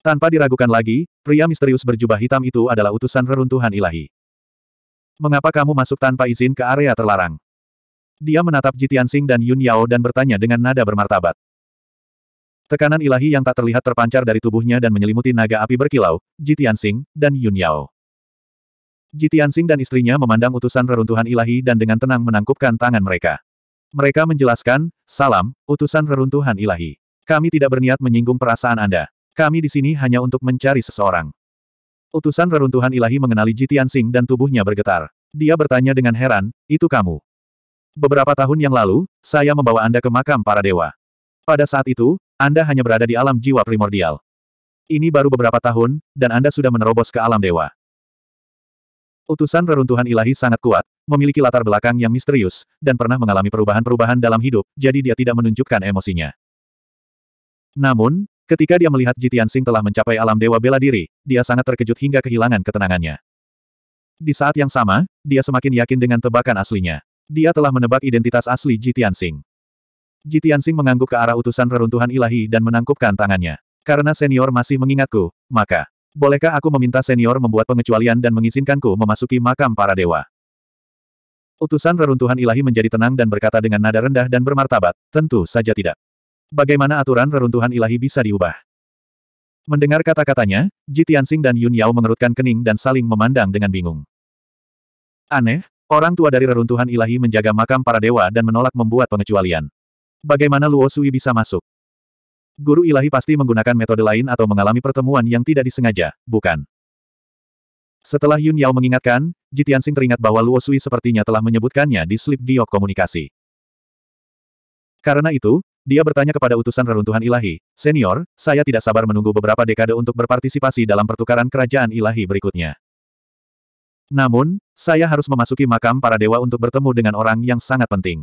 Tanpa diragukan lagi, pria misterius berjubah hitam itu adalah utusan reruntuhan ilahi. Mengapa kamu masuk tanpa izin ke area terlarang? Dia menatap Jitian Sing dan Yun Yao dan bertanya dengan nada bermartabat. Tekanan ilahi yang tak terlihat terpancar dari tubuhnya dan menyelimuti naga api berkilau, Jitian Sing, dan Yun Yao. Jitian Sing dan istrinya memandang utusan reruntuhan ilahi dan dengan tenang menangkupkan tangan mereka. Mereka menjelaskan, salam, utusan reruntuhan ilahi. Kami tidak berniat menyinggung perasaan Anda. Kami di sini hanya untuk mencari seseorang. Utusan reruntuhan ilahi mengenali Jitian Sing dan tubuhnya bergetar. Dia bertanya dengan heran, itu kamu. Beberapa tahun yang lalu, saya membawa Anda ke makam para dewa. Pada saat itu, anda hanya berada di alam jiwa primordial. Ini baru beberapa tahun, dan Anda sudah menerobos ke alam dewa. Utusan reruntuhan ilahi sangat kuat, memiliki latar belakang yang misterius, dan pernah mengalami perubahan-perubahan dalam hidup, jadi dia tidak menunjukkan emosinya. Namun, ketika dia melihat Jitian Sing telah mencapai alam dewa bela diri, dia sangat terkejut hingga kehilangan ketenangannya. Di saat yang sama, dia semakin yakin dengan tebakan aslinya. Dia telah menebak identitas asli Jitian Sing. Jitiansing mengangguk ke arah utusan reruntuhan ilahi dan menangkupkan tangannya. Karena senior masih mengingatku, maka, bolehkah aku meminta senior membuat pengecualian dan mengizinkanku memasuki makam para dewa? Utusan reruntuhan ilahi menjadi tenang dan berkata dengan nada rendah dan bermartabat, tentu saja tidak. Bagaimana aturan reruntuhan ilahi bisa diubah? Mendengar kata-katanya, Jitiansing dan Yun Yao mengerutkan kening dan saling memandang dengan bingung. Aneh, orang tua dari reruntuhan ilahi menjaga makam para dewa dan menolak membuat pengecualian. Bagaimana Luo Sui bisa masuk? Guru ilahi pasti menggunakan metode lain atau mengalami pertemuan yang tidak disengaja, bukan? Setelah Yun Yao mengingatkan, Sing teringat bahwa Luo Sui sepertinya telah menyebutkannya di slip giok komunikasi. Karena itu, dia bertanya kepada utusan reruntuhan ilahi, Senior, saya tidak sabar menunggu beberapa dekade untuk berpartisipasi dalam pertukaran kerajaan ilahi berikutnya. Namun, saya harus memasuki makam para dewa untuk bertemu dengan orang yang sangat penting.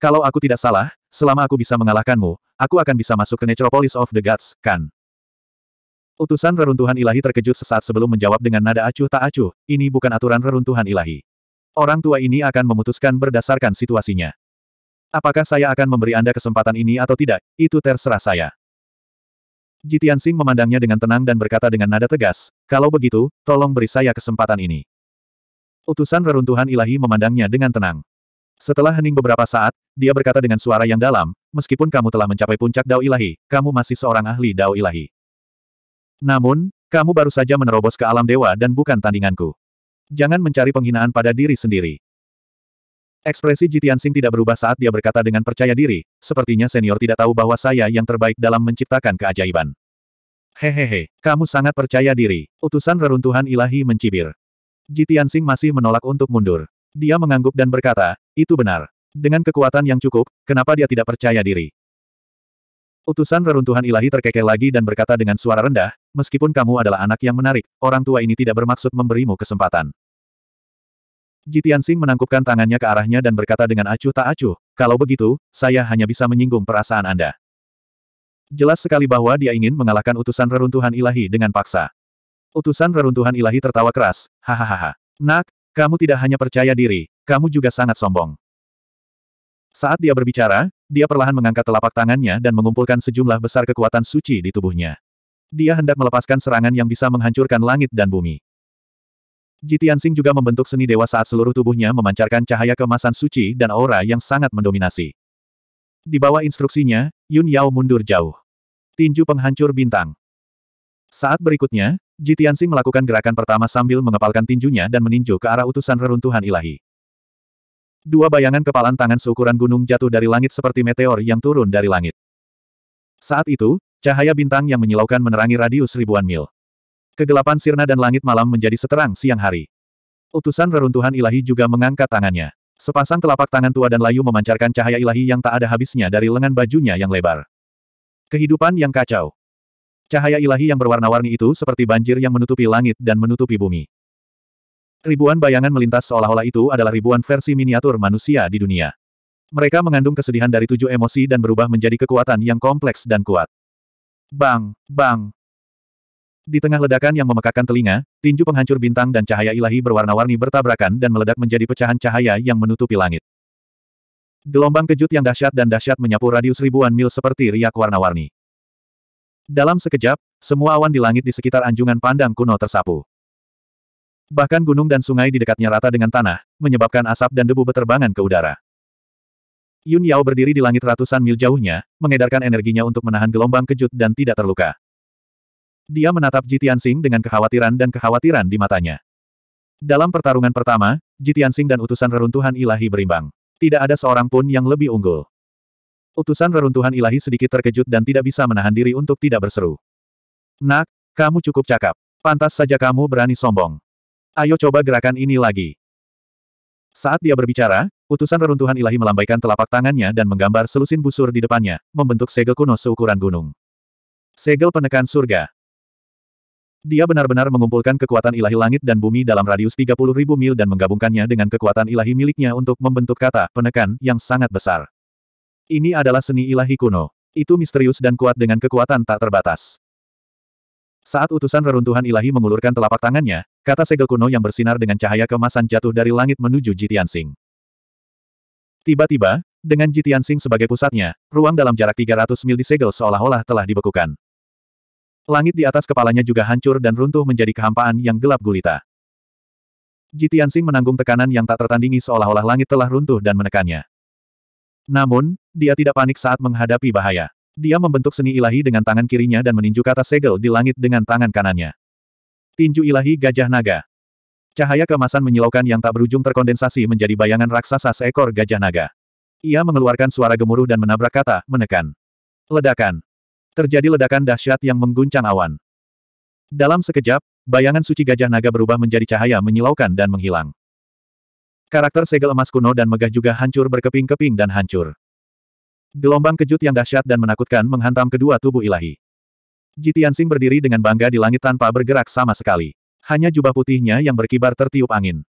Kalau aku tidak salah, selama aku bisa mengalahkanmu, aku akan bisa masuk ke Necropolis of the Gods, kan? Utusan reruntuhan ilahi terkejut sesaat sebelum menjawab dengan nada acuh tak acuh, ini bukan aturan reruntuhan ilahi. Orang tua ini akan memutuskan berdasarkan situasinya. Apakah saya akan memberi Anda kesempatan ini atau tidak, itu terserah saya. Jitian Sing memandangnya dengan tenang dan berkata dengan nada tegas, kalau begitu, tolong beri saya kesempatan ini. Utusan reruntuhan ilahi memandangnya dengan tenang. Setelah hening beberapa saat, dia berkata dengan suara yang dalam, meskipun kamu telah mencapai puncak Dao Ilahi, kamu masih seorang ahli Dao Ilahi. Namun, kamu baru saja menerobos ke alam dewa dan bukan tandinganku. Jangan mencari penghinaan pada diri sendiri. Ekspresi Jitian Sing tidak berubah saat dia berkata dengan percaya diri, sepertinya senior tidak tahu bahwa saya yang terbaik dalam menciptakan keajaiban. Hehehe, kamu sangat percaya diri. Utusan reruntuhan ilahi mencibir. Jitian Sing masih menolak untuk mundur. Dia mengangguk dan berkata, itu benar. Dengan kekuatan yang cukup, kenapa dia tidak percaya diri? Utusan reruntuhan ilahi terkekeh lagi dan berkata dengan suara rendah, meskipun kamu adalah anak yang menarik, orang tua ini tidak bermaksud memberimu kesempatan. Jitian Sing menangkupkan tangannya ke arahnya dan berkata dengan acuh tak acuh, kalau begitu, saya hanya bisa menyinggung perasaan Anda. Jelas sekali bahwa dia ingin mengalahkan utusan reruntuhan ilahi dengan paksa. Utusan reruntuhan ilahi tertawa keras, hahaha. Nak, kamu tidak hanya percaya diri, kamu juga sangat sombong. Saat dia berbicara, dia perlahan mengangkat telapak tangannya dan mengumpulkan sejumlah besar kekuatan suci di tubuhnya. Dia hendak melepaskan serangan yang bisa menghancurkan langit dan bumi. Jitiansing juga membentuk seni dewa saat seluruh tubuhnya memancarkan cahaya kemasan suci dan aura yang sangat mendominasi. Di bawah instruksinya, Yun Yao mundur jauh. Tinju penghancur bintang. Saat berikutnya, Jitiansing melakukan gerakan pertama sambil mengepalkan tinjunya dan meninju ke arah utusan reruntuhan ilahi. Dua bayangan kepalan tangan seukuran gunung jatuh dari langit seperti meteor yang turun dari langit. Saat itu, cahaya bintang yang menyilaukan menerangi radius ribuan mil. Kegelapan sirna dan langit malam menjadi seterang siang hari. Utusan reruntuhan ilahi juga mengangkat tangannya. Sepasang telapak tangan tua dan layu memancarkan cahaya ilahi yang tak ada habisnya dari lengan bajunya yang lebar. Kehidupan yang kacau. Cahaya ilahi yang berwarna-warni itu seperti banjir yang menutupi langit dan menutupi bumi. Ribuan bayangan melintas seolah-olah itu adalah ribuan versi miniatur manusia di dunia. Mereka mengandung kesedihan dari tujuh emosi dan berubah menjadi kekuatan yang kompleks dan kuat. Bang! Bang! Di tengah ledakan yang memekakkan telinga, tinju penghancur bintang dan cahaya ilahi berwarna-warni bertabrakan dan meledak menjadi pecahan cahaya yang menutupi langit. Gelombang kejut yang dahsyat dan dahsyat menyapu radius ribuan mil seperti riak warna-warni. Dalam sekejap, semua awan di langit di sekitar anjungan pandang kuno tersapu. Bahkan gunung dan sungai di dekatnya rata dengan tanah, menyebabkan asap dan debu beterbangan ke udara. Yun Yao berdiri di langit ratusan mil jauhnya, mengedarkan energinya untuk menahan gelombang kejut dan tidak terluka. Dia menatap Jitian Sing dengan kekhawatiran dan kekhawatiran di matanya. Dalam pertarungan pertama, Jitian Sing dan utusan reruntuhan ilahi berimbang. Tidak ada seorang pun yang lebih unggul. Utusan reruntuhan ilahi sedikit terkejut dan tidak bisa menahan diri untuk tidak berseru. Nak, kamu cukup cakap. Pantas saja kamu berani sombong. Ayo coba gerakan ini lagi. Saat dia berbicara, utusan reruntuhan ilahi melambaikan telapak tangannya dan menggambar selusin busur di depannya, membentuk segel kuno seukuran gunung. Segel penekan surga. Dia benar-benar mengumpulkan kekuatan ilahi langit dan bumi dalam radius 30.000 mil dan menggabungkannya dengan kekuatan ilahi miliknya untuk membentuk kata penekan yang sangat besar. Ini adalah seni ilahi kuno. Itu misterius dan kuat dengan kekuatan tak terbatas. Saat utusan reruntuhan ilahi mengulurkan telapak tangannya, Kata segel kuno yang bersinar dengan cahaya kemasan jatuh dari langit menuju Jitiansing. Tiba-tiba, dengan Jitiansing sebagai pusatnya, ruang dalam jarak 300 mil di Segel seolah-olah telah dibekukan. Langit di atas kepalanya juga hancur dan runtuh menjadi kehampaan yang gelap gulita. Jitiansing menanggung tekanan yang tak tertandingi seolah-olah langit telah runtuh dan menekannya. Namun, dia tidak panik saat menghadapi bahaya. Dia membentuk seni ilahi dengan tangan kirinya dan meninju kata segel di langit dengan tangan kanannya. Tinju ilahi gajah naga. Cahaya kemasan menyilaukan yang tak berujung terkondensasi menjadi bayangan raksasa seekor gajah naga. Ia mengeluarkan suara gemuruh dan menabrak kata, menekan. Ledakan. Terjadi ledakan dahsyat yang mengguncang awan. Dalam sekejap, bayangan suci gajah naga berubah menjadi cahaya menyilaukan dan menghilang. Karakter segel emas kuno dan megah juga hancur berkeping-keping dan hancur. Gelombang kejut yang dahsyat dan menakutkan menghantam kedua tubuh ilahi. Ji Tianxing berdiri dengan bangga di langit tanpa bergerak sama sekali. Hanya jubah putihnya yang berkibar tertiup angin.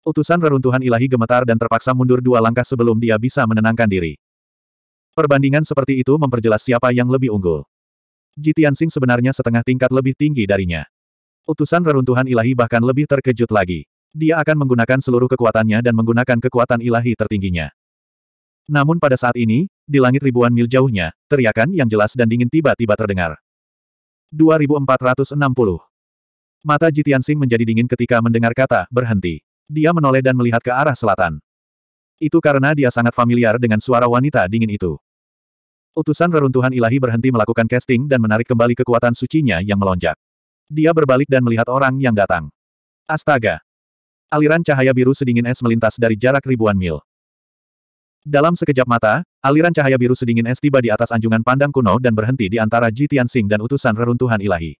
Utusan reruntuhan ilahi gemetar dan terpaksa mundur dua langkah sebelum dia bisa menenangkan diri. Perbandingan seperti itu memperjelas siapa yang lebih unggul. Ji Tianxing sebenarnya setengah tingkat lebih tinggi darinya. Utusan reruntuhan ilahi bahkan lebih terkejut lagi. Dia akan menggunakan seluruh kekuatannya dan menggunakan kekuatan ilahi tertingginya. Namun pada saat ini, di langit ribuan mil jauhnya, teriakan yang jelas dan dingin tiba-tiba terdengar. 2460. Mata Jitian Sing menjadi dingin ketika mendengar kata, berhenti. Dia menoleh dan melihat ke arah selatan. Itu karena dia sangat familiar dengan suara wanita dingin itu. Utusan reruntuhan ilahi berhenti melakukan casting dan menarik kembali kekuatan sucinya yang melonjak. Dia berbalik dan melihat orang yang datang. Astaga! Aliran cahaya biru sedingin es melintas dari jarak ribuan mil. Dalam sekejap mata, Aliran cahaya biru sedingin es tiba di atas anjungan pandang kuno dan berhenti di antara Ji Tianxing dan utusan reruntuhan ilahi.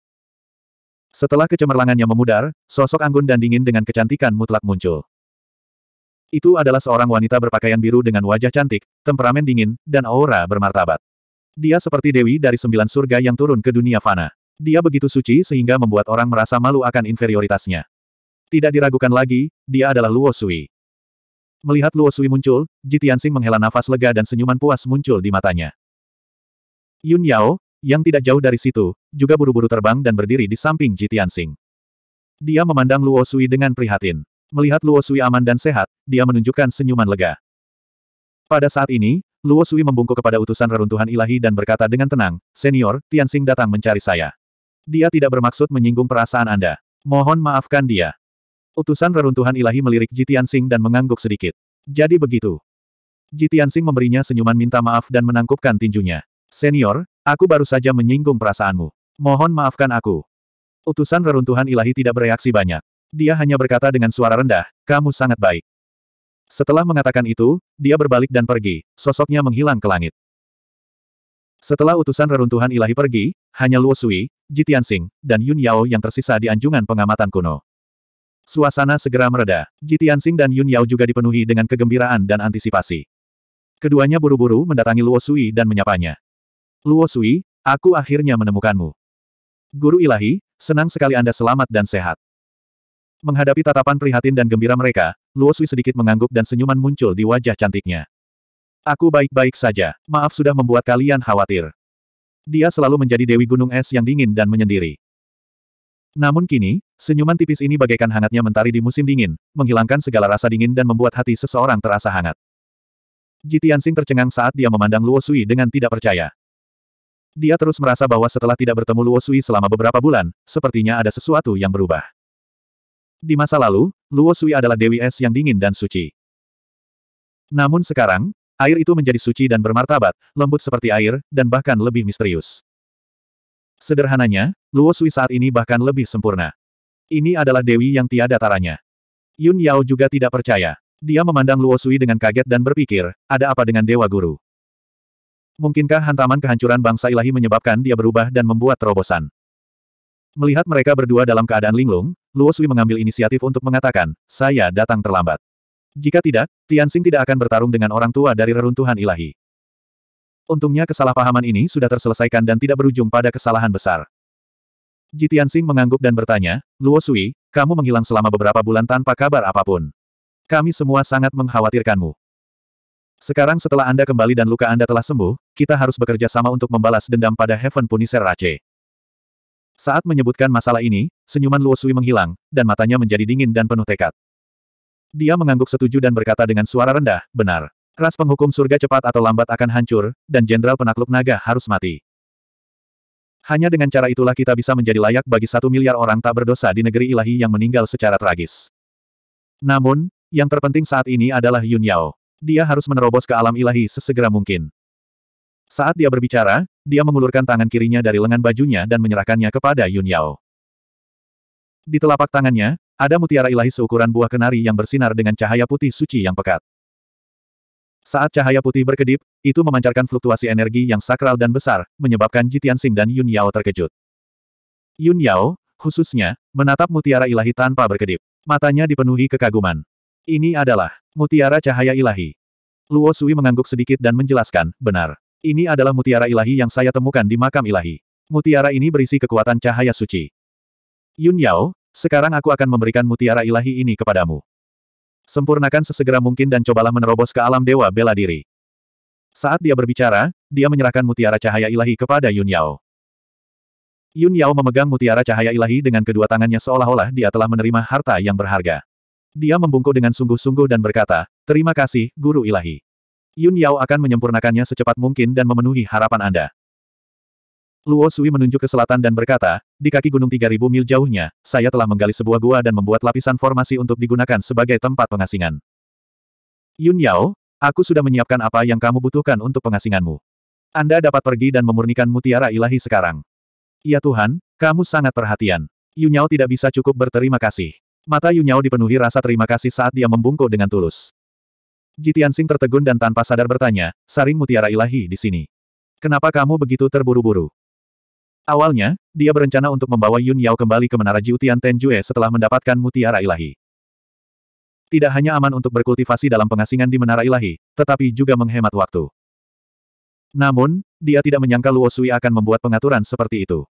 Setelah kecemerlangannya memudar, sosok anggun dan dingin dengan kecantikan mutlak muncul. Itu adalah seorang wanita berpakaian biru dengan wajah cantik, temperamen dingin, dan aura bermartabat. Dia seperti dewi dari sembilan surga yang turun ke dunia fana. Dia begitu suci sehingga membuat orang merasa malu akan inferioritasnya. Tidak diragukan lagi, dia adalah Luo Sui. Melihat Luo Sui muncul, Ji Tianxing menghela nafas lega dan senyuman puas muncul di matanya. Yun Yao, yang tidak jauh dari situ, juga buru-buru terbang dan berdiri di samping Ji Tianxing. Dia memandang Luo Sui dengan prihatin. Melihat Luo Sui aman dan sehat, dia menunjukkan senyuman lega. Pada saat ini, Luo Sui membungkuk kepada utusan reruntuhan ilahi dan berkata dengan tenang, Senior, Tianxing datang mencari saya. Dia tidak bermaksud menyinggung perasaan Anda. Mohon maafkan dia. Utusan reruntuhan ilahi melirik Jitian Sing dan mengangguk sedikit. Jadi begitu. Jitian Sing memberinya senyuman minta maaf dan menangkupkan tinjunya. Senior, aku baru saja menyinggung perasaanmu. Mohon maafkan aku. Utusan reruntuhan ilahi tidak bereaksi banyak. Dia hanya berkata dengan suara rendah, kamu sangat baik. Setelah mengatakan itu, dia berbalik dan pergi, sosoknya menghilang ke langit. Setelah utusan reruntuhan ilahi pergi, hanya Luo Sui, Jitian Sing, dan Yun Yao yang tersisa di anjungan pengamatan kuno. Suasana segera mereda. Ji Tianxing dan Yun Yao juga dipenuhi dengan kegembiraan dan antisipasi. Keduanya buru-buru mendatangi Luo Sui dan menyapanya. Luo Sui, aku akhirnya menemukanmu. Guru ilahi, senang sekali Anda selamat dan sehat. Menghadapi tatapan prihatin dan gembira mereka, Luo Sui sedikit mengangguk dan senyuman muncul di wajah cantiknya. Aku baik-baik saja, maaf sudah membuat kalian khawatir. Dia selalu menjadi Dewi Gunung Es yang dingin dan menyendiri. Namun kini, senyuman tipis ini bagaikan hangatnya mentari di musim dingin, menghilangkan segala rasa dingin dan membuat hati seseorang terasa hangat. Ji tercengang saat dia memandang Luo Sui dengan tidak percaya. Dia terus merasa bahwa setelah tidak bertemu Luo Sui selama beberapa bulan, sepertinya ada sesuatu yang berubah. Di masa lalu, Luo Sui adalah Dewi Es yang dingin dan suci. Namun sekarang, air itu menjadi suci dan bermartabat, lembut seperti air, dan bahkan lebih misterius. Sederhananya, Luo Sui saat ini bahkan lebih sempurna. Ini adalah dewi yang tiada taranya. Yun Yao juga tidak percaya. Dia memandang Luo Sui dengan kaget dan berpikir, ada apa dengan Dewa Guru? Mungkinkah hantaman kehancuran bangsa ilahi menyebabkan dia berubah dan membuat terobosan? Melihat mereka berdua dalam keadaan linglung, Luo Sui mengambil inisiatif untuk mengatakan, saya datang terlambat. Jika tidak, Tianxing tidak akan bertarung dengan orang tua dari reruntuhan ilahi. Untungnya kesalahpahaman ini sudah terselesaikan dan tidak berujung pada kesalahan besar. Jitian Sing mengangguk dan bertanya, Luo Sui, kamu menghilang selama beberapa bulan tanpa kabar apapun. Kami semua sangat mengkhawatirkanmu. Sekarang setelah Anda kembali dan luka Anda telah sembuh, kita harus bekerja sama untuk membalas dendam pada Heaven Punisher Rache. Saat menyebutkan masalah ini, senyuman Luo Sui menghilang, dan matanya menjadi dingin dan penuh tekad. Dia mengangguk setuju dan berkata dengan suara rendah, benar. Ras penghukum surga cepat atau lambat akan hancur, dan Jenderal Penakluk Naga harus mati. Hanya dengan cara itulah kita bisa menjadi layak bagi satu miliar orang tak berdosa di negeri ilahi yang meninggal secara tragis. Namun, yang terpenting saat ini adalah Yun Yao. Dia harus menerobos ke alam ilahi sesegera mungkin. Saat dia berbicara, dia mengulurkan tangan kirinya dari lengan bajunya dan menyerahkannya kepada Yun Yao. Di telapak tangannya, ada mutiara ilahi seukuran buah kenari yang bersinar dengan cahaya putih suci yang pekat. Saat cahaya putih berkedip, itu memancarkan fluktuasi energi yang sakral dan besar, menyebabkan Jitian Sing dan Yun Yao terkejut. Yun Yao, khususnya, menatap mutiara ilahi tanpa berkedip. Matanya dipenuhi kekaguman. Ini adalah mutiara cahaya ilahi. Luo Sui mengangguk sedikit dan menjelaskan, benar. Ini adalah mutiara ilahi yang saya temukan di makam ilahi. Mutiara ini berisi kekuatan cahaya suci. Yun Yao, sekarang aku akan memberikan mutiara ilahi ini kepadamu. Sempurnakan sesegera mungkin dan cobalah menerobos ke alam dewa bela diri. Saat dia berbicara, dia menyerahkan mutiara cahaya ilahi kepada Yun Yao. Yun Yao memegang mutiara cahaya ilahi dengan kedua tangannya seolah-olah dia telah menerima harta yang berharga. Dia membungkuk dengan sungguh-sungguh dan berkata, Terima kasih, Guru Ilahi. Yun Yao akan menyempurnakannya secepat mungkin dan memenuhi harapan Anda. Luo Sui menunjuk ke selatan dan berkata, di kaki gunung 3000 mil jauhnya, saya telah menggali sebuah gua dan membuat lapisan formasi untuk digunakan sebagai tempat pengasingan. Yun Yao, aku sudah menyiapkan apa yang kamu butuhkan untuk pengasinganmu. Anda dapat pergi dan memurnikan mutiara ilahi sekarang. Ya Tuhan, kamu sangat perhatian. Yun Yao tidak bisa cukup berterima kasih. Mata Yun Yao dipenuhi rasa terima kasih saat dia membungkuk dengan tulus. Jitian Sing tertegun dan tanpa sadar bertanya, saring mutiara ilahi di sini. Kenapa kamu begitu terburu-buru? Awalnya, dia berencana untuk membawa Yun Yao kembali ke Menara Jiutian Tenjue setelah mendapatkan mutiara ilahi. Tidak hanya aman untuk berkultivasi dalam pengasingan di Menara Ilahi, tetapi juga menghemat waktu. Namun, dia tidak menyangka Luo Sui akan membuat pengaturan seperti itu.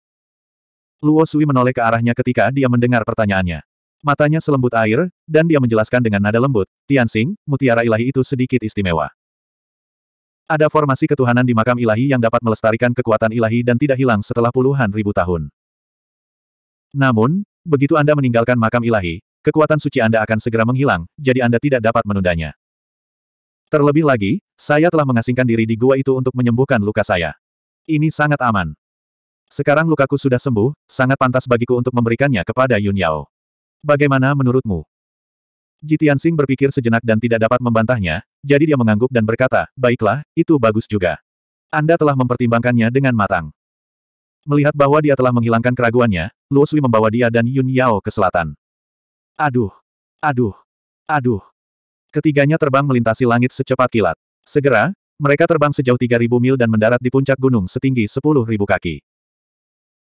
Luo Sui menoleh ke arahnya ketika dia mendengar pertanyaannya. Matanya selembut air, dan dia menjelaskan dengan nada lembut, Tianxing, mutiara ilahi itu sedikit istimewa. Ada formasi ketuhanan di makam ilahi yang dapat melestarikan kekuatan ilahi dan tidak hilang setelah puluhan ribu tahun. Namun, begitu Anda meninggalkan makam ilahi, kekuatan suci Anda akan segera menghilang, jadi Anda tidak dapat menundanya. Terlebih lagi, saya telah mengasingkan diri di gua itu untuk menyembuhkan luka saya. Ini sangat aman. Sekarang lukaku sudah sembuh, sangat pantas bagiku untuk memberikannya kepada Yun Yao. Bagaimana menurutmu? Jitian Sing berpikir sejenak dan tidak dapat membantahnya, jadi dia mengangguk dan berkata, baiklah, itu bagus juga. Anda telah mempertimbangkannya dengan matang. Melihat bahwa dia telah menghilangkan keraguannya, Luo Sui membawa dia dan Yun Yao ke selatan. Aduh! Aduh! Aduh! Ketiganya terbang melintasi langit secepat kilat. Segera, mereka terbang sejauh 3.000 mil dan mendarat di puncak gunung setinggi 10.000 kaki.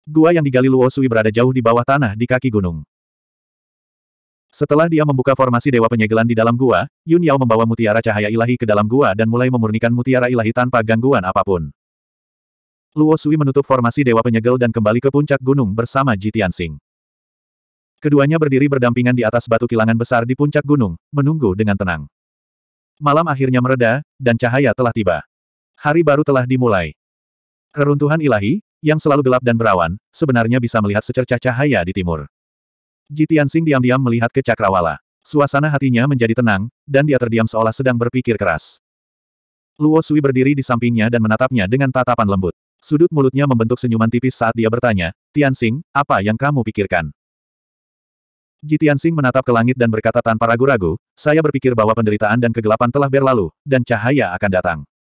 Gua yang digali Luo Sui berada jauh di bawah tanah di kaki gunung. Setelah dia membuka formasi Dewa Penyegelan di dalam gua, Yun Yao membawa mutiara cahaya ilahi ke dalam gua dan mulai memurnikan mutiara ilahi tanpa gangguan apapun. Luo Sui menutup formasi Dewa Penyegel dan kembali ke puncak gunung bersama Ji Tianxing. Keduanya berdiri berdampingan di atas batu kilangan besar di puncak gunung, menunggu dengan tenang. Malam akhirnya mereda, dan cahaya telah tiba. Hari baru telah dimulai. Reruntuhan ilahi, yang selalu gelap dan berawan, sebenarnya bisa melihat secercah cahaya di timur. Ji Tianxing diam-diam melihat ke Cakrawala. Suasana hatinya menjadi tenang, dan dia terdiam seolah sedang berpikir keras. Luo Sui berdiri di sampingnya dan menatapnya dengan tatapan lembut. Sudut mulutnya membentuk senyuman tipis saat dia bertanya, Tianxing, apa yang kamu pikirkan? Ji Tianxing menatap ke langit dan berkata tanpa ragu-ragu, saya berpikir bahwa penderitaan dan kegelapan telah berlalu, dan cahaya akan datang.